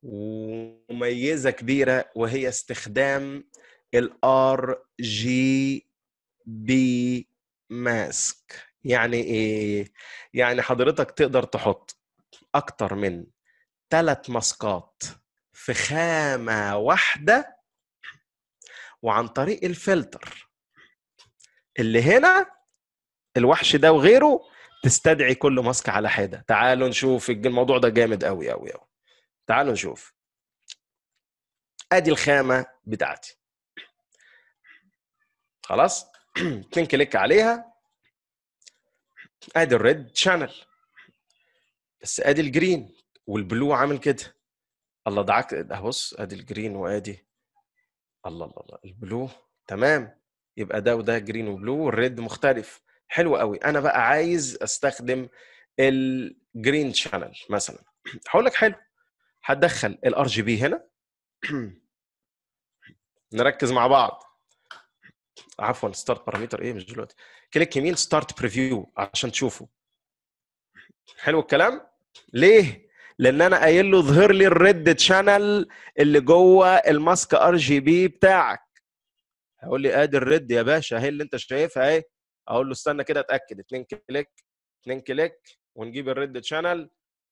وميزه كبيره وهي استخدام الار جي بي ماسك يعني ايه يعني حضرتك تقدر تحط اكتر من ثلاث ماسكات في خامه واحده وعن طريق الفلتر اللي هنا الوحش ده وغيره تستدعي كل ماسك على حده تعالوا نشوف الموضوع ده جامد قوي قوي قوي تعالوا نشوف ادي الخامه بتاعتي خلاص اتنين <clears throat> كليك عليها ادي الريد شانل بس ادي الجرين والبلو عامل كده الله دعك بص ادي الجرين وادي الله الله الله البلو تمام يبقى ده وده جرين وبلو والريد مختلف حلو قوي انا بقى عايز استخدم الجرين شانل مثلا <clears throat> هقول لك حلو هتدخل الار جي بي هنا <clears throat> نركز مع بعض عفوا ستارت بارامتر ايه مش دلوقتي كليك يمين ستارت بريفيو عشان تشوفه حلو الكلام ليه لان انا قايل له ظهر لي الريد شانل اللي جوه الماسك ار جي بي بتاعك هيقول لي ادي الريد يا باشا اهي اللي انت شايفها اهي اقول له استنى كده اتاكد اتنين كليك اتنين كليك ونجيب الريد شانل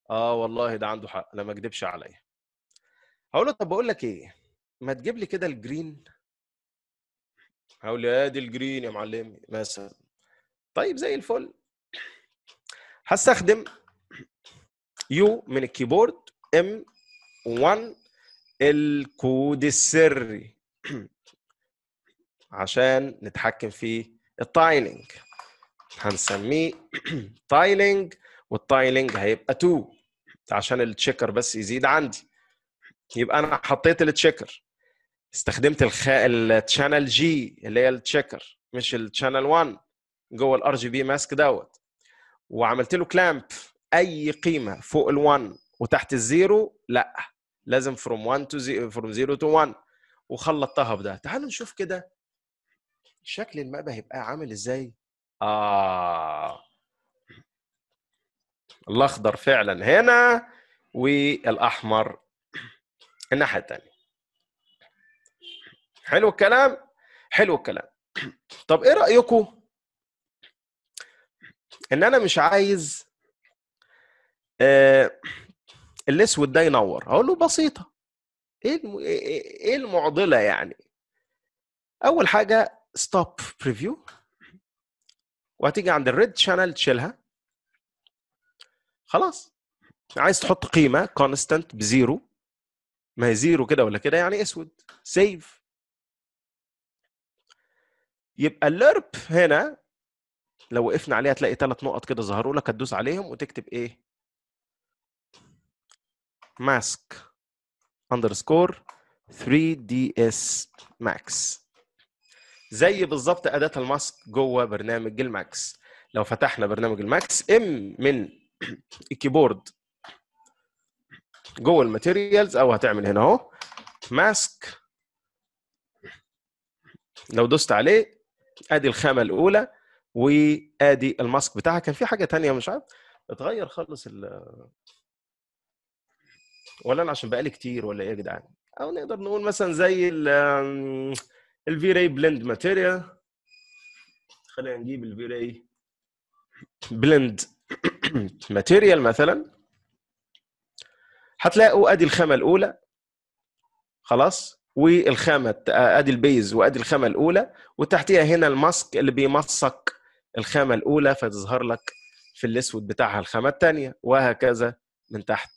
اه والله ده عنده حق انا ما اكدبش عليا هقول له طب بقول لك ايه ما تجيب لي كده الجرين هقول يا دي الجرين يا معلمي مثلا طيب زي الفل هستخدم يو من الكيبورد ام 1 الكود السري <clears throat> عشان نتحكم في التايلنج هنسميه <clears throat> تايلنج والتايلنج هيبقى 2 عشان التشيكر بس يزيد عندي يبقى انا حطيت التشيكر استخدمت الخ... التشانل جي اللي هي التشيكر مش التشانل 1 جوه الار جي بي ماسك دوت وعملت له كلامب اي قيمه فوق ال1 وتحت الزيرو لا لازم فروم 1 تو فروم 0 تو 1 وخلطتها بده تعالوا نشوف كده شكل المقبه هيبقى عامل ازاي اه الاخضر فعلا هنا والاحمر الناحيه الثانيه حلو الكلام حلو الكلام طب ايه رايكم ان انا مش عايز آه الاسود ده ينور اقول له بسيطه ايه ايه المعضله يعني اول حاجه ستوب بريفيو وهتيجي عند الريد شانل تشيلها خلاص عايز تحط قيمه كونستنت بزيرو ما هي زيرو كده ولا كده يعني اسود سيف يبقى الليرب هنا لو وقفنا عليها تلاقي ثلاث نقط كده ظهروا لك هتدوس عليهم وتكتب ايه ماسك اندرسكور 3 دي اس ماكس زي بالظبط اداه الماسك جوه برنامج الماكس لو فتحنا برنامج الماكس ام من <clears throat> الكيبورد جوه الماتيريالز او هتعمل هنا اهو ماسك لو دوست عليه ادي الخامه الاولى وادي الماسك بتاعها كان في حاجه تانية مش عارف اتغير خالص ال ولا انا عشان بقالي كتير ولا ايه يا جدعان او نقدر نقول مثلا زي ال الفي راي بلند ماتيريال خلينا نجيب الفي راي بلند ماتيريال مثلا هتلاقوا ادي الخامه الاولى خلاص والخامه ادي البيز وادي الخامه الاولى وتحتيها هنا الماسك اللي بيمسك الخامه الاولى فتظهر لك في الاسود بتاعها الخامه الثانيه وهكذا من تحت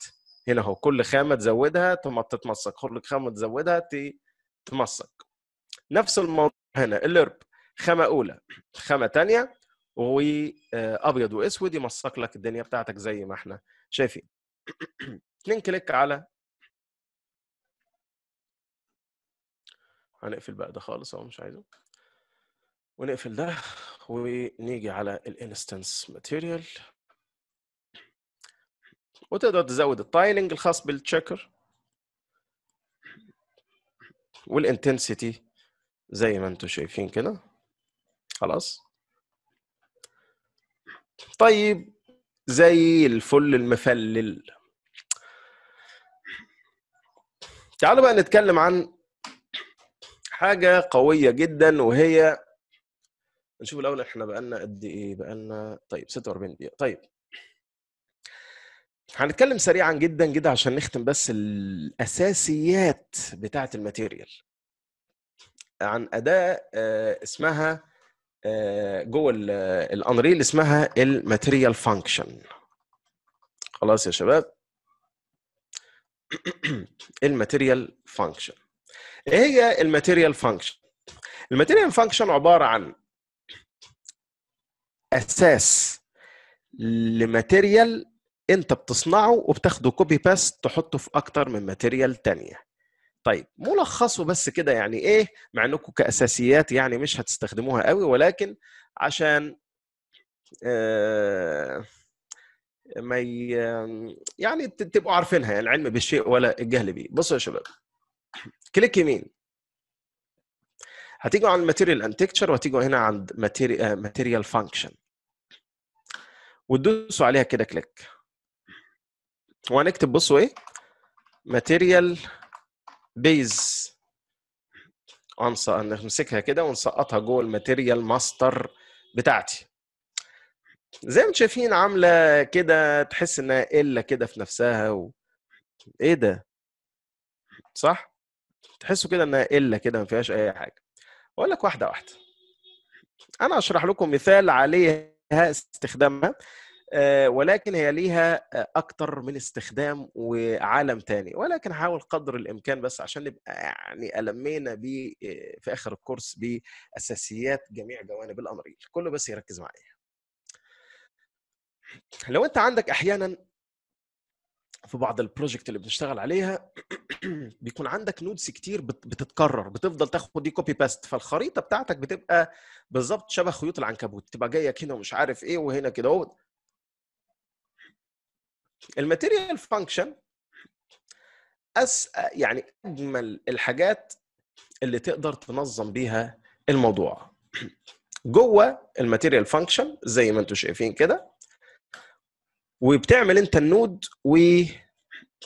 هنا اهو كل خامه تزودها ثم تتمسك كل خامه تزودها تتمسك نفس الموضوع هنا الارب خامه اولى خامه ثانيه وابيض واسود يمسك لك الدنيا بتاعتك زي ما احنا شايفين <clears throat> اتنين كليك على هنقفل بقى ده خالص اهو مش عايزه ونقفل ده ونيجي على الانستنس ماتيريال وتقدر تزود التايلنج الخاص بالتشيكر والانتنسيتي زي ما انتم شايفين كده خلاص طيب زي الفل المفلل تعالوا بقى نتكلم عن حاجه قويه جدا وهي نشوف الاول احنا بقالنا قد ايه بقالنا طيب 46 دقيقه طيب هنتكلم سريعا جدا جدا عشان نختم بس الاساسيات بتاعه الماتيريال عن اداه آه، اسمها آه، جوه الانريل اسمها الماتيريال فانكشن خلاص يا شباب <clears throat> الماتيريال فانكشن ايه هي الماتيريال فانكشن الماتيريال فانكشن عباره عن اساس لماتيريال انت بتصنعه وبتاخده كوبي باست تحطه في اكتر من ماتيريال تانية طيب ملخصه بس كده يعني ايه مع انكم كاساسيات يعني مش هتستخدموها قوي ولكن عشان آه ما يعني تبقوا عارفينها يعني العلم بالشيء ولا الجهل بيه بصوا يا شباب كليك يمين هتيجوا عند ماتيريال انتكتشر وهتيجوا هنا عند ماتيريال فانكشن وتدوسوا عليها كده كليك وهنكتب بصوا ايه ماتيريال بيز نمسكها كده ونسقطها جوه الماتيريال ماستر بتاعتي زي ما انتم شايفين عامله كده تحس انها قله كده في نفسها و... ايه ده صح تحسوا كده انها الا كده ما فيهاش اي حاجه اقول لك واحده واحده انا اشرح لكم مثال عليها استخدامها آه، ولكن هي ليها آه، اكتر من استخدام وعالم تاني ولكن هحاول قدر الامكان بس عشان نبقى يعني المينا بيه آه، في اخر الكورس باساسيات جميع جوانب الامر كله بس يركز معايا لو انت عندك احيانا في بعض البروجكت اللي بتشتغل عليها <clears throat> بيكون عندك نودز كتير بتتكرر بتفضل تاخد دي كوبي باست فالخريطه بتاعتك بتبقى بالظبط شبه خيوط العنكبوت تبقى جايك هنا ومش عارف ايه وهنا كده اهو الماتيريال فانكشن أس يعني اجمل الحاجات اللي تقدر تنظم بيها الموضوع جوه الماتيريال فانكشن زي ما انتم شايفين كده وبتعمل انت النود ويا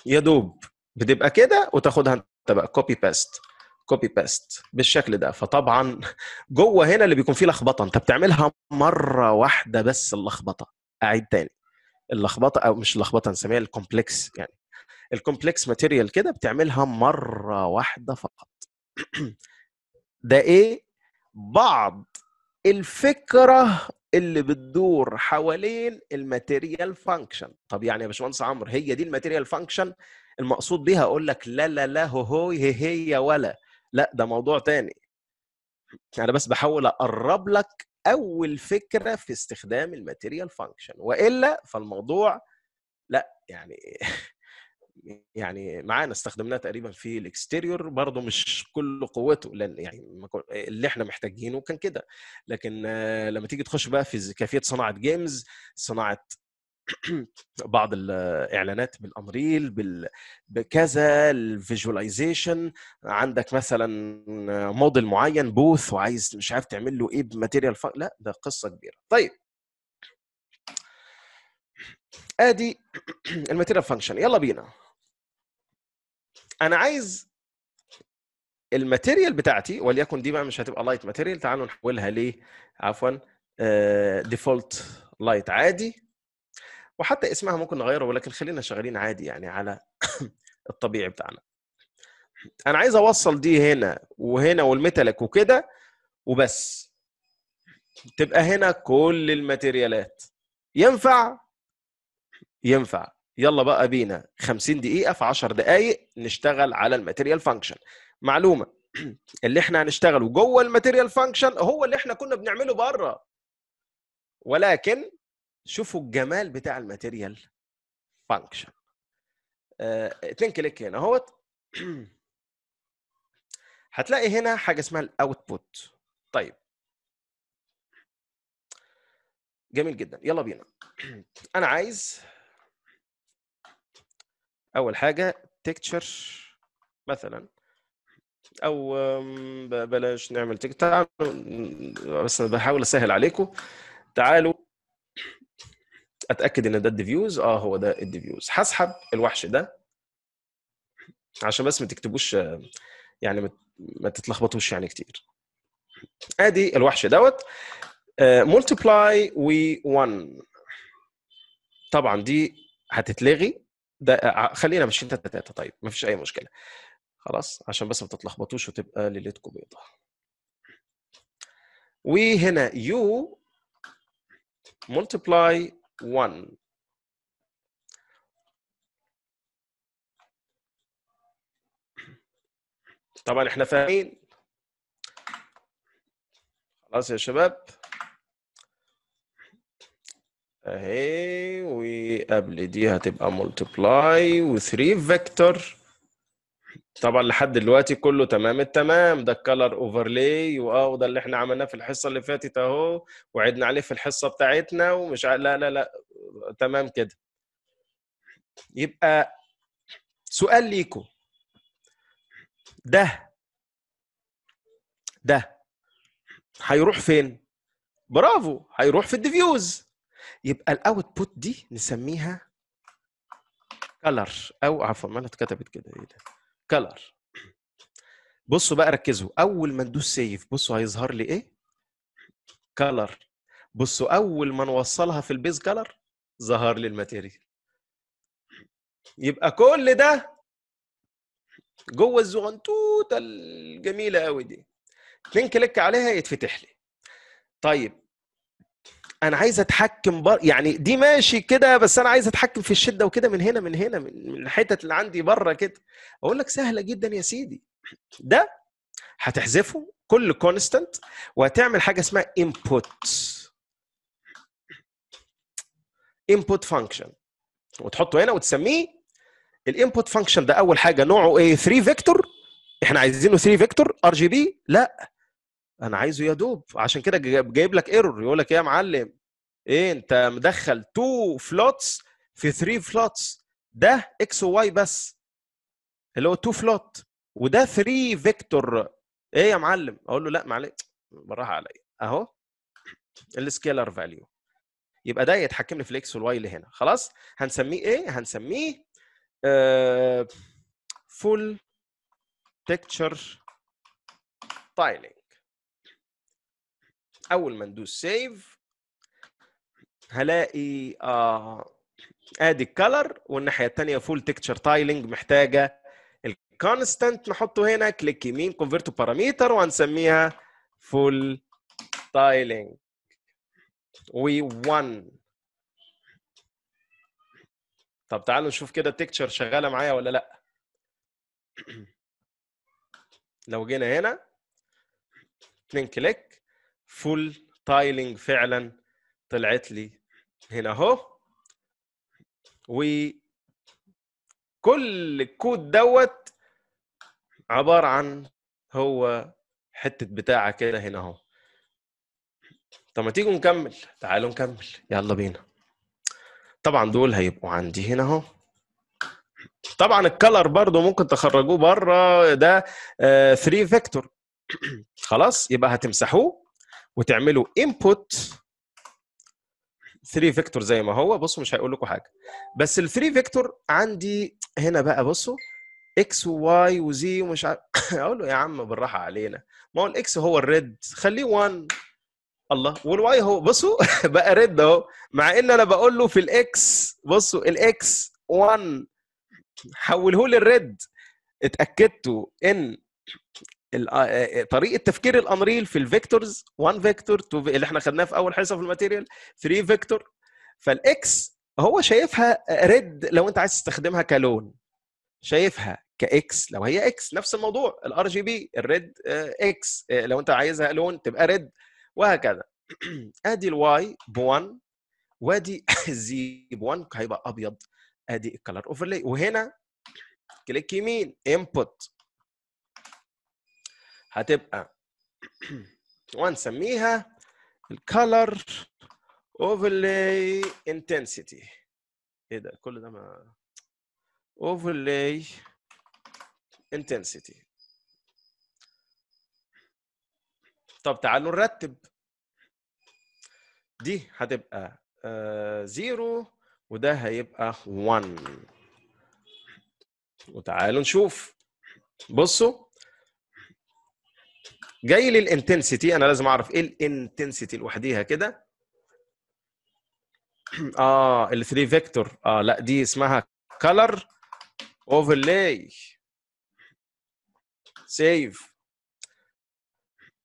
دوب بتبقى كده وتاخدها انت بقى كوبي بيست كوبي بيست بالشكل ده فطبعا جوه هنا اللي بيكون فيه لخبطه انت بتعملها مره واحده بس اللخبطه اعيد تاني اللخبطه او مش اللخبطه نسميها الكومبلكس يعني الكومبلكس ماتيريال كده بتعملها مره واحده فقط <clears throat> ده ايه بعض الفكره اللي بتدور حوالين الماتيريال فانكشن طب يعني يا باشمهندس عمرو هي دي الماتيريال فانكشن المقصود بيها اقول لك لا لا لا هو هو هي هي ولا لا ده موضوع تاني انا بس بحاول اقرب لك اول فكره في استخدام الماتيريال فانكشن والا فالموضوع لا يعني يعني معانا استخدمناه تقريبا في الاكستيريور برضه مش كل قوته لان يعني اللي احنا محتاجينه كان كده لكن لما تيجي تخش بقى في كيفيه صناعه جيمز صناعه <clears throat> بعض الاعلانات بالانريل بكذا الفيجواليزيشن عندك مثلا موديل معين بوث وعايز مش عارف تعمل له ايه بماتيريال ف... لا ده قصه كبيره طيب ادي <clears throat> الماتيريال فانكشن يلا بينا انا عايز الماتيريال بتاعتي وليكن دي بقى مش هتبقى لايت ماتيريال تعالوا نحولها ليه عفوا ديفولت آه، لايت عادي وحتى اسمها ممكن نغيره ولكن خلينا شغالين عادي يعني على <coughs> الطبيعي بتاعنا انا عايز اوصل دي هنا وهنا والميتالك وكده وبس تبقى هنا كل الماتيريالات ينفع ينفع يلا بقى بينا 50 دقيقه في 10 دقائق نشتغل على الماتيريال فانكشن معلومه <clears throat> اللي احنا هنشتغله جوه الماتيريال فانكشن هو اللي احنا كنا بنعمله بره ولكن شوفوا الجمال بتاع الماتيريال فانكشن آه، اتنين كليك هنا اهوت <clears throat> هتلاقي هنا حاجه اسمها الاوتبوت طيب جميل جدا يلا بينا <clears throat> انا عايز اول حاجه تكتشر مثلا او بلاش نعمل تكتشر بس انا بحاول اسهل عليكم تعالوا اتاكد ان ده الديفيوز اه هو ده الديفيوز هسحب الوحش ده عشان بس ما تكتبوش يعني ما تتلخبطوش يعني كتير ادي الوحش دوت ملتبلاي و 1 طبعا دي هتتلغي ده آه، خلينا انت ثلاثه طيب ما فيش اي مشكله خلاص عشان بس ما تتلخبطوش وتبقى ليلتكم بيضه وهنا يو multiply 1 طبعا احنا فاهمين خلاص يا شباب اهي وقبل دي هتبقى ملتبلاي و3 فيكتور طبعا لحد دلوقتي كله تمام التمام ده الكلر اوفرلاي واه وده اللي احنا عملناه في الحصه اللي فاتت اهو وعدنا عليه في الحصه بتاعتنا ومش لا لا لا تمام كده يبقى سؤال ليكو ده ده هيروح فين برافو هيروح في الديفيوز يبقى الاوتبوت دي نسميها كلر او عفوا ما اتكتبت كده ايه ده كلر بصوا بقى ركزوا اول ما ندوس سيف بصوا هيظهر لي ايه كلر بصوا اول ما نوصلها في البيز كلر ظهر لي الماتيريال يبقى كل ده جوه الزغنتوته الجميله قوي دي اتنين كليك عليها يتفتح لي طيب انا عايز اتحكم بر... يعني دي ماشي كده بس انا عايز اتحكم في الشده وكده من هنا من هنا من الحتت اللي عندي بره كده اقول لك سهله جدا يا سيدي ده هتحذفه كل كونستنت وهتعمل حاجه اسمها انبوت انبوت فانكشن وتحطه هنا وتسميه الانبوت فانكشن ده اول حاجه نوعه ايه 3 فيكتور احنا عايزينه 3 فيكتور ار جي بي لا انا عايزه يا دوب عشان كده جايب لك ايرور يقول لك ايه يا معلم ايه انت مدخل تو فلوتس في 3 فلوتس ده اكس وواي بس اللي هو 2 فلوت وده 3 فيكتور ايه يا معلم اقول له لا معلش بالراحه عليا اهو السكيلر فاليو يبقى ده يتحكم لي في الاكس والواي اللي هنا خلاص هنسميه ايه هنسميه فول تكتشر تايلينج اول ما ندوس سيف هلاقي آه ادي الكلر والناحيه الثانيه فول تكتشر تايلنج محتاجه الكونستنت نحطه هنا كليك يمين كونفرت باراميتر وهنسميها فول تايلنج و1 طب تعالوا نشوف كده التكتشر شغاله معايا ولا لا <clears throat> لو جينا هنا اثنين كليك فول تايلينج فعلا طلعت لي هنا اهو وكل الكود دوت عباره عن هو حته بتاعه كده هنا اهو طب ما تيجوا نكمل تعالوا نكمل يلا بينا طبعا دول هيبقوا عندي هنا اهو طبعا الكلر برضو ممكن تخرجوه بره ده 3 آه، فيكتور <clears throat> خلاص يبقى هتمسحوه وتعملوا انبوت 3 فيكتور زي ما هو بصوا مش هيقول لكم حاجه بس ال 3 فيكتور عندي هنا بقى بصوا اكس وواي وزي ومش عارف <coughs> اقول له يا عم بالراحه علينا ما هو الاكس هو الريد خليه 1 الله والواي هو بصوا <laughs> بقى ريد اهو مع ان انا بقول له في الاكس بصوا الاكس 1 حوله للريد اتاكدتوا ان آه، آه، آه، طريقه تفكير الانريل في الفيكتورز 1 فيكتور اللي احنا خدناه في اول حصه في الماتيريال 3 فيكتور فالاكس هو شايفها ريد لو انت عايز تستخدمها كلون شايفها كاكس لو هي اكس نفس الموضوع الار جي بي الريد اكس لو انت عايزها لون تبقى ريد وهكذا <clears throat> ادي الواي ب1 وادي الزي <laughs> ب1 هيبقى ابيض ادي الكلر اوفرلاي وهنا كليك يمين انبوت هتبقى ونسميها الكالر اوفرلاي انتنسيتي ايه ده كل ده ما اوفرلاي انتنسيتي طب تعالوا نرتب دي هتبقى زيرو آه، وده هيبقى 1 وتعالوا نشوف بصوا جاي لي الانتنسيتي انا لازم اعرف ايه الانتنسيتي لوحديها كده <clears throat> اه ال 3 فيكتور اه لا دي اسمها كلر اوفرلاي سيف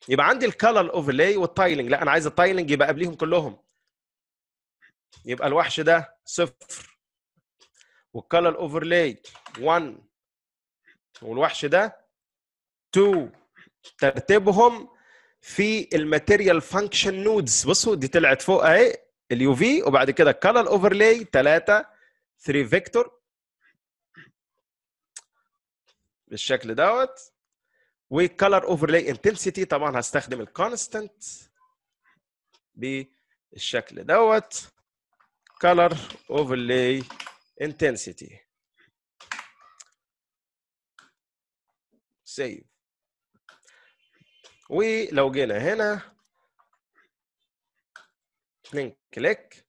يبقى عندي الكلر اوفرلاي والتايلنج لا انا عايز التايلنج يبقى قبليهم كلهم يبقى الوحش ده صفر والكلر اوفرلاي 1 والوحش ده 2 ترتيبهم في الماتيريال فانكشن نودز بصوا دي طلعت فوق اهي اليو في وبعد كده الكلر اوفرلاي 3 3 فيكتور بالشكل دوت وكلر اوفرلاي انتنسيتي طبعا هستخدم الكونستنت بالشكل دوت كلر اوفرلاي انتنسيتي سيف ولو جينا هنا اتنين كليك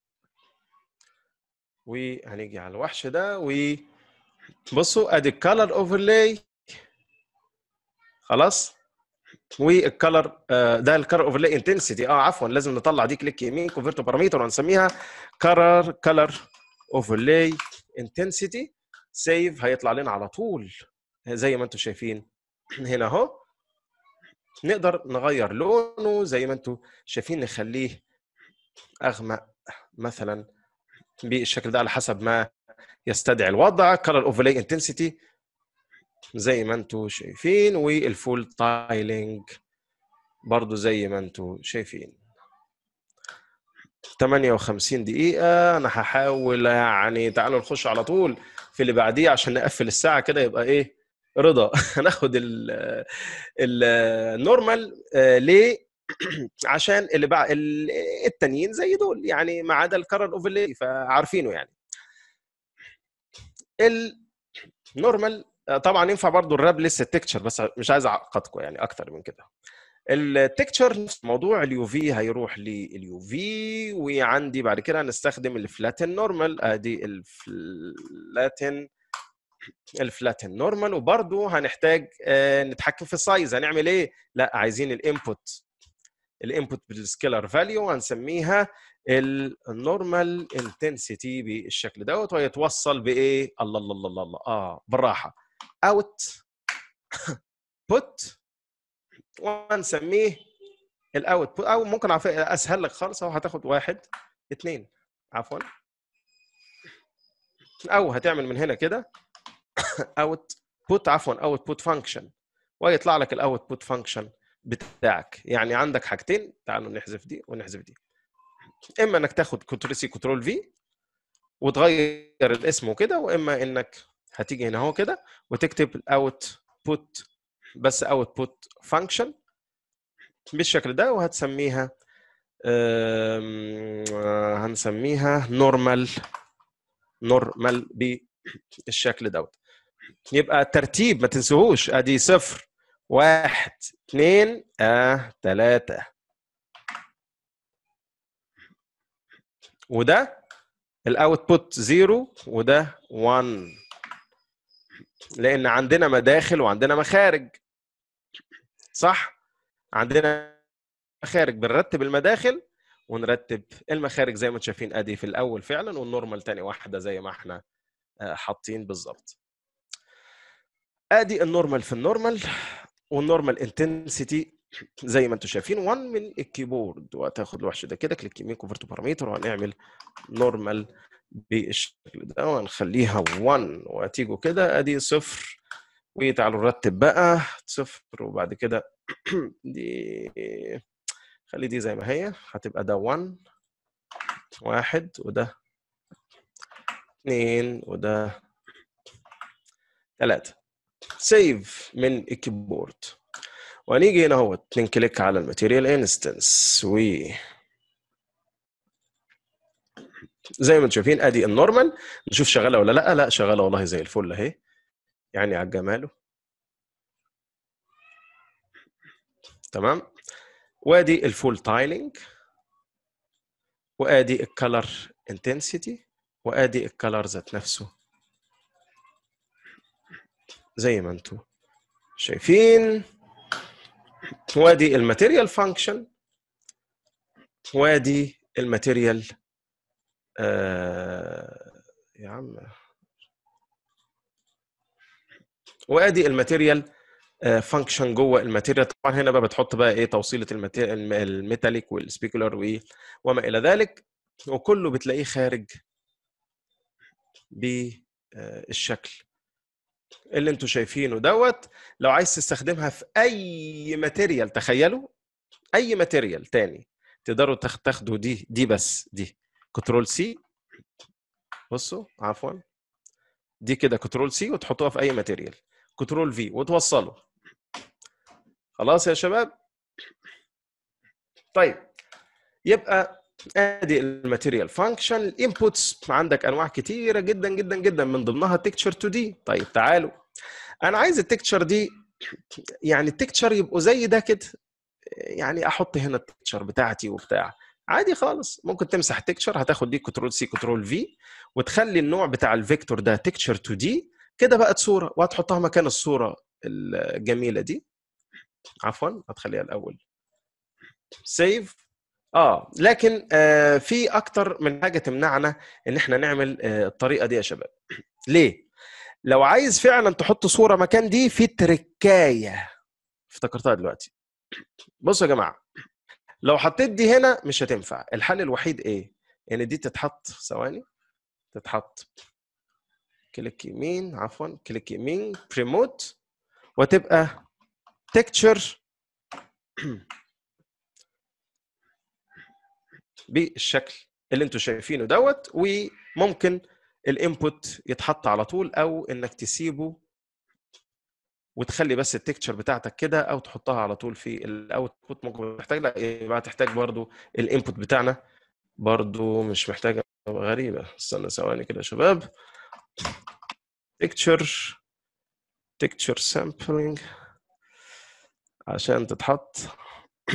وهنيجي على الوحش ده وبصوا ادي الكالر اوفرلاي خلاص والكالر آه، ده الكالر اوفرلاي انتنسيتي اه عفوا لازم نطلع دي كليك يمين كونفرت باراميتر وهنسميها كالر كالر اوفرلاي انتنسيتي سيف هيطلع لنا على طول زي ما انتم شايفين هنا اهو نقدر نغير لونه زي ما انتم شايفين نخليه اغمق مثلا بالشكل ده على حسب ما يستدعي الوضع color اوفرلاي انتنسيتي زي ما انتم شايفين والفول تايلينج برضو زي ما انتم شايفين 58 دقيقة أنا هحاول يعني تعالوا نخش على طول في اللي بعديه عشان نقفل الساعة كده يبقى إيه رضا هناخد <laughs> النورمال آه، ليه <clears throat> عشان اللي بع... التانيين زي دول يعني ما عدا الكرر اوفرلي فعارفينه يعني النورمال آه، طبعا ينفع برضه الراب لسه التكتشر بس مش عايز اعقدكم يعني اكتر من كده التكتشر موضوع اليو في هيروح لليو في وعندي بعد كده هنستخدم الفلاتن نورمال ادي آه، الفلاتن الفلاتن نورمال وبرضه هنحتاج آه، نتحكم في السايز هنعمل ايه؟ لا عايزين الانبوت الانبوت بالسكيلر فاليو هنسميها النورمال انتنسيتي بالشكل دوت ويتوصل بايه؟ الله الله الله الله, الله. اه بالراحه اوت بوت وهنسميه الاوت بوت او ممكن اسهل لك خالص اهو هتاخد واحد اثنين عفوا او هتعمل من هنا كده اوت بوت عفوا اوت بوت فانكشن ويطلع لك الاوت بوت فانكشن بتاعك يعني عندك حاجتين تعالوا نحذف دي ونحذف دي اما انك تاخد كنترول سي كنترول في وتغير الاسم وكده واما انك هتيجي هنا اهو كده وتكتب اوت بوت بس اوت بوت فانكشن بالشكل ده وهتسميها هنسميها نورمال نورمال بالشكل دوت يبقى الترتيب ما تنسوهوش ادي صفر واحد اثنين اه ثلاثة وده الاوتبوت زيرو وده 1 لان عندنا مداخل وعندنا مخارج صح عندنا مخارج بنرتب المداخل ونرتب المخارج زي ما انتم شايفين ادي في الاول فعلا والنورمال تاني واحده زي ما احنا آه، حاطين بالظبط ادي النورمال في النورمال والنورمال انتنسيتي زي ما انتم شايفين 1 من الكيبورد وهتاخد الوحش ده كده كليك يمين كونفرت بارامتر وهنعمل نورمال بالشكل ده وهنخليها 1 وهتيجوا كده ادي صفر وتعالوا نرتب بقى صفر وبعد كده <clears throat> دي خلي دي زي ما هي هتبقى ده 1 واحد وده اثنين وده ثلاثة سيف من الكيبورد وهنيجي هنا اهوت كليك على الماتيريال انستنس و زي ما انتم شايفين ادي النورمال نشوف شغاله ولا لا لا شغاله والله زي الفل اهي يعني على جماله تمام وادي الفول تايلنج وادي الكلر انتنسيتي وادي الكلر ذات نفسه زي ما انتم شايفين وادي الماتيريال فانكشن وادي الماتيريال آه يا عم وادي الماتيريال آه، فانكشن جوه الماتيريال طبعا هنا بقى بتحط بقى ايه توصيله الميتاليك والسبيكولار وايه وما الى ذلك وكله بتلاقيه خارج بالشكل اللي انتم شايفينه دوت لو عايز تستخدمها في اي ماتيريال تخيلوا اي ماتيريال تاني تقدروا تاخدوا دي دي بس دي كنترول سي بصوا عفوا دي كده كنترول سي وتحطوها في اي ماتيريال كنترول في وتوصلوا خلاص يا شباب طيب يبقى ادي الماتيريال فانكشن الانبوتس عندك انواع كتيره جدا جدا جدا من ضمنها تكتشر 2 دي طيب تعالوا انا عايز التكتشر دي يعني التكتشر يبقوا زي ده كده يعني احط هنا التكتشر بتاعتي وبتاع عادي خالص ممكن تمسح تكتشر هتاخد دي كنترول سي كنترول في وتخلي النوع بتاع الفيكتور ده تكتشر 2 دي كده بقت صوره وهتحطها مكان الصوره الجميله دي عفوا هتخليها الاول سيف اه لكن آه في اكتر من حاجه تمنعنا ان احنا نعمل آه الطريقه دي يا شباب <clears throat> ليه لو عايز فعلا تحط صوره مكان دي في تركايه افتكرتها دلوقتي بصوا يا جماعه لو حطيت دي هنا مش هتنفع الحل الوحيد ايه ان يعني دي تتحط ثواني تتحط كليك يمين عفوا كليك يمين بريموت وتبقى تكتشر <clears throat> بالشكل اللي انتم شايفينه دوت وممكن الانبوت يتحط على طول او انك تسيبه وتخلي بس التكتشر بتاعتك كده او تحطها على طول في الاوتبوت ممكن تحتاج لا يبقى تحتاج برضو الانبوت بتاعنا برضو مش محتاجه غريبه استنى ثواني كده يا شباب تكتشر تكتشر سامبلينج عشان تتحط <clears throat>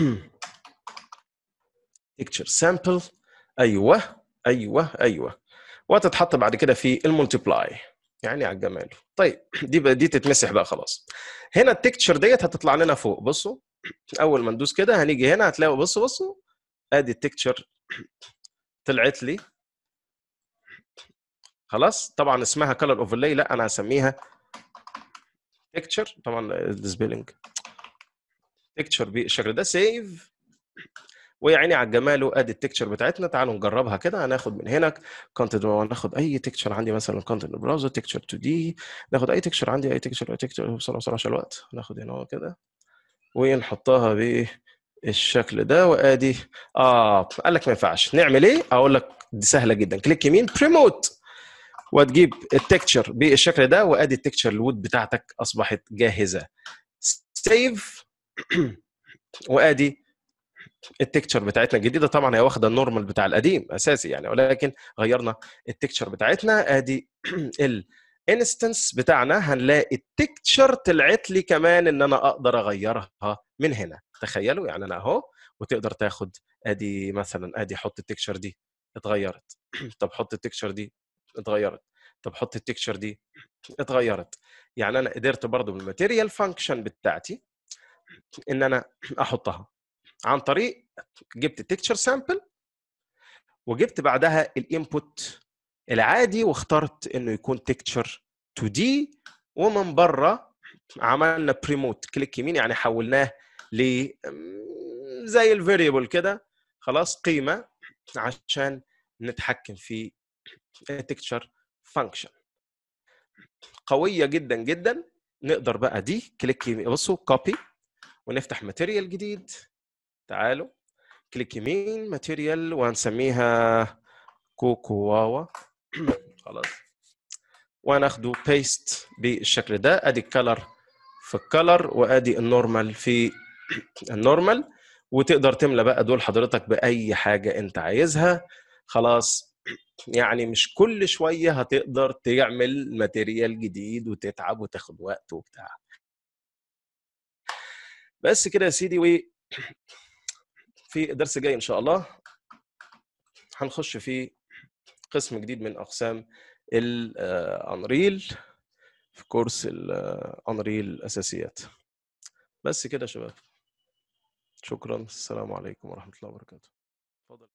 picture sample ايوه ايوه ايوه وتتحط بعد كده في الملتبلاي يعني على الجمال طيب دي بقى دي تتمسح بقى خلاص هنا التكتشر ديت هتطلع لنا فوق بصوا اول ما ندوس كده هنيجي هنا هتلاقوا بصوا بصوا ادي التكتشر <clears throat> طلعت لي خلاص طبعا اسمها كلر اوفرلاي لا انا هسميها تكتشر طبعا السبيلنج تكتشر بالشكل ده سيف ويا عيني على الجمال وادي التكتشر بتاعتنا تعالوا نجربها كده هناخد من هنا كونتنت ناخد اي تكتشر عندي مثلا كونتنت براوزر تكتشر 2 دي ناخد اي تكتشر عندي اي تكتشر اي تكتشر بسرعه بسرعه عشان الوقت ناخد هنا كده ونحطها بالشكل ده وادي اه قال لك ما ينفعش نعمل ايه؟ اقول لك دي سهله جدا كليك يمين بريموت وتجيب التكتشر بالشكل ده وادي التكتشر الود بتاعتك اصبحت جاهزه سيف <clears throat> وادي التكتشر بتاعتنا الجديده طبعا هي واخده النورمال بتاع القديم اساسي يعني ولكن غيرنا التكتشر بتاعتنا ادي <clears throat> الانستنس بتاعنا هنلاقي التكتشر طلعت لي كمان ان انا اقدر اغيرها من هنا تخيلوا يعني انا اهو وتقدر تاخد ادي مثلا ادي حط التكتشر دي اتغيرت <clears throat> طب حط التكتشر دي اتغيرت طب حط التكتشر دي اتغيرت يعني انا قدرت برضو بالماتيريال فانكشن بتاعتي ان انا احطها عن طريق جبت تكتشر سامبل وجبت بعدها الانبوت العادي واخترت انه يكون تكتشر 2 دي ومن بره عملنا بريموت كليك يمين يعني حولناه ل زي الفاريبل كده خلاص قيمه عشان نتحكم في التكتشر فانكشن قويه جدا جدا نقدر بقى دي كليك يمين بصوا كوبي ونفتح ماتيريال جديد تعالوا كليك يمين ماتيريال وهنسميها واوا <clears throat> خلاص وهناخده بيست بالشكل ده ادي الكلر في الكلر وادي النورمال في <clears throat> النورمال وتقدر تملى بقى دول حضرتك باي حاجه انت عايزها خلاص <clears throat> يعني مش كل شويه هتقدر تعمل ماتيريال جديد وتتعب وتاخد وقت وبتاع بس كده يا سيدي و في الدرس الجاي ان شاء الله هنخش في قسم جديد من اقسام الانريل في كورس الانريل اساسيات بس كده يا شباب شكرا السلام عليكم ورحمه الله وبركاته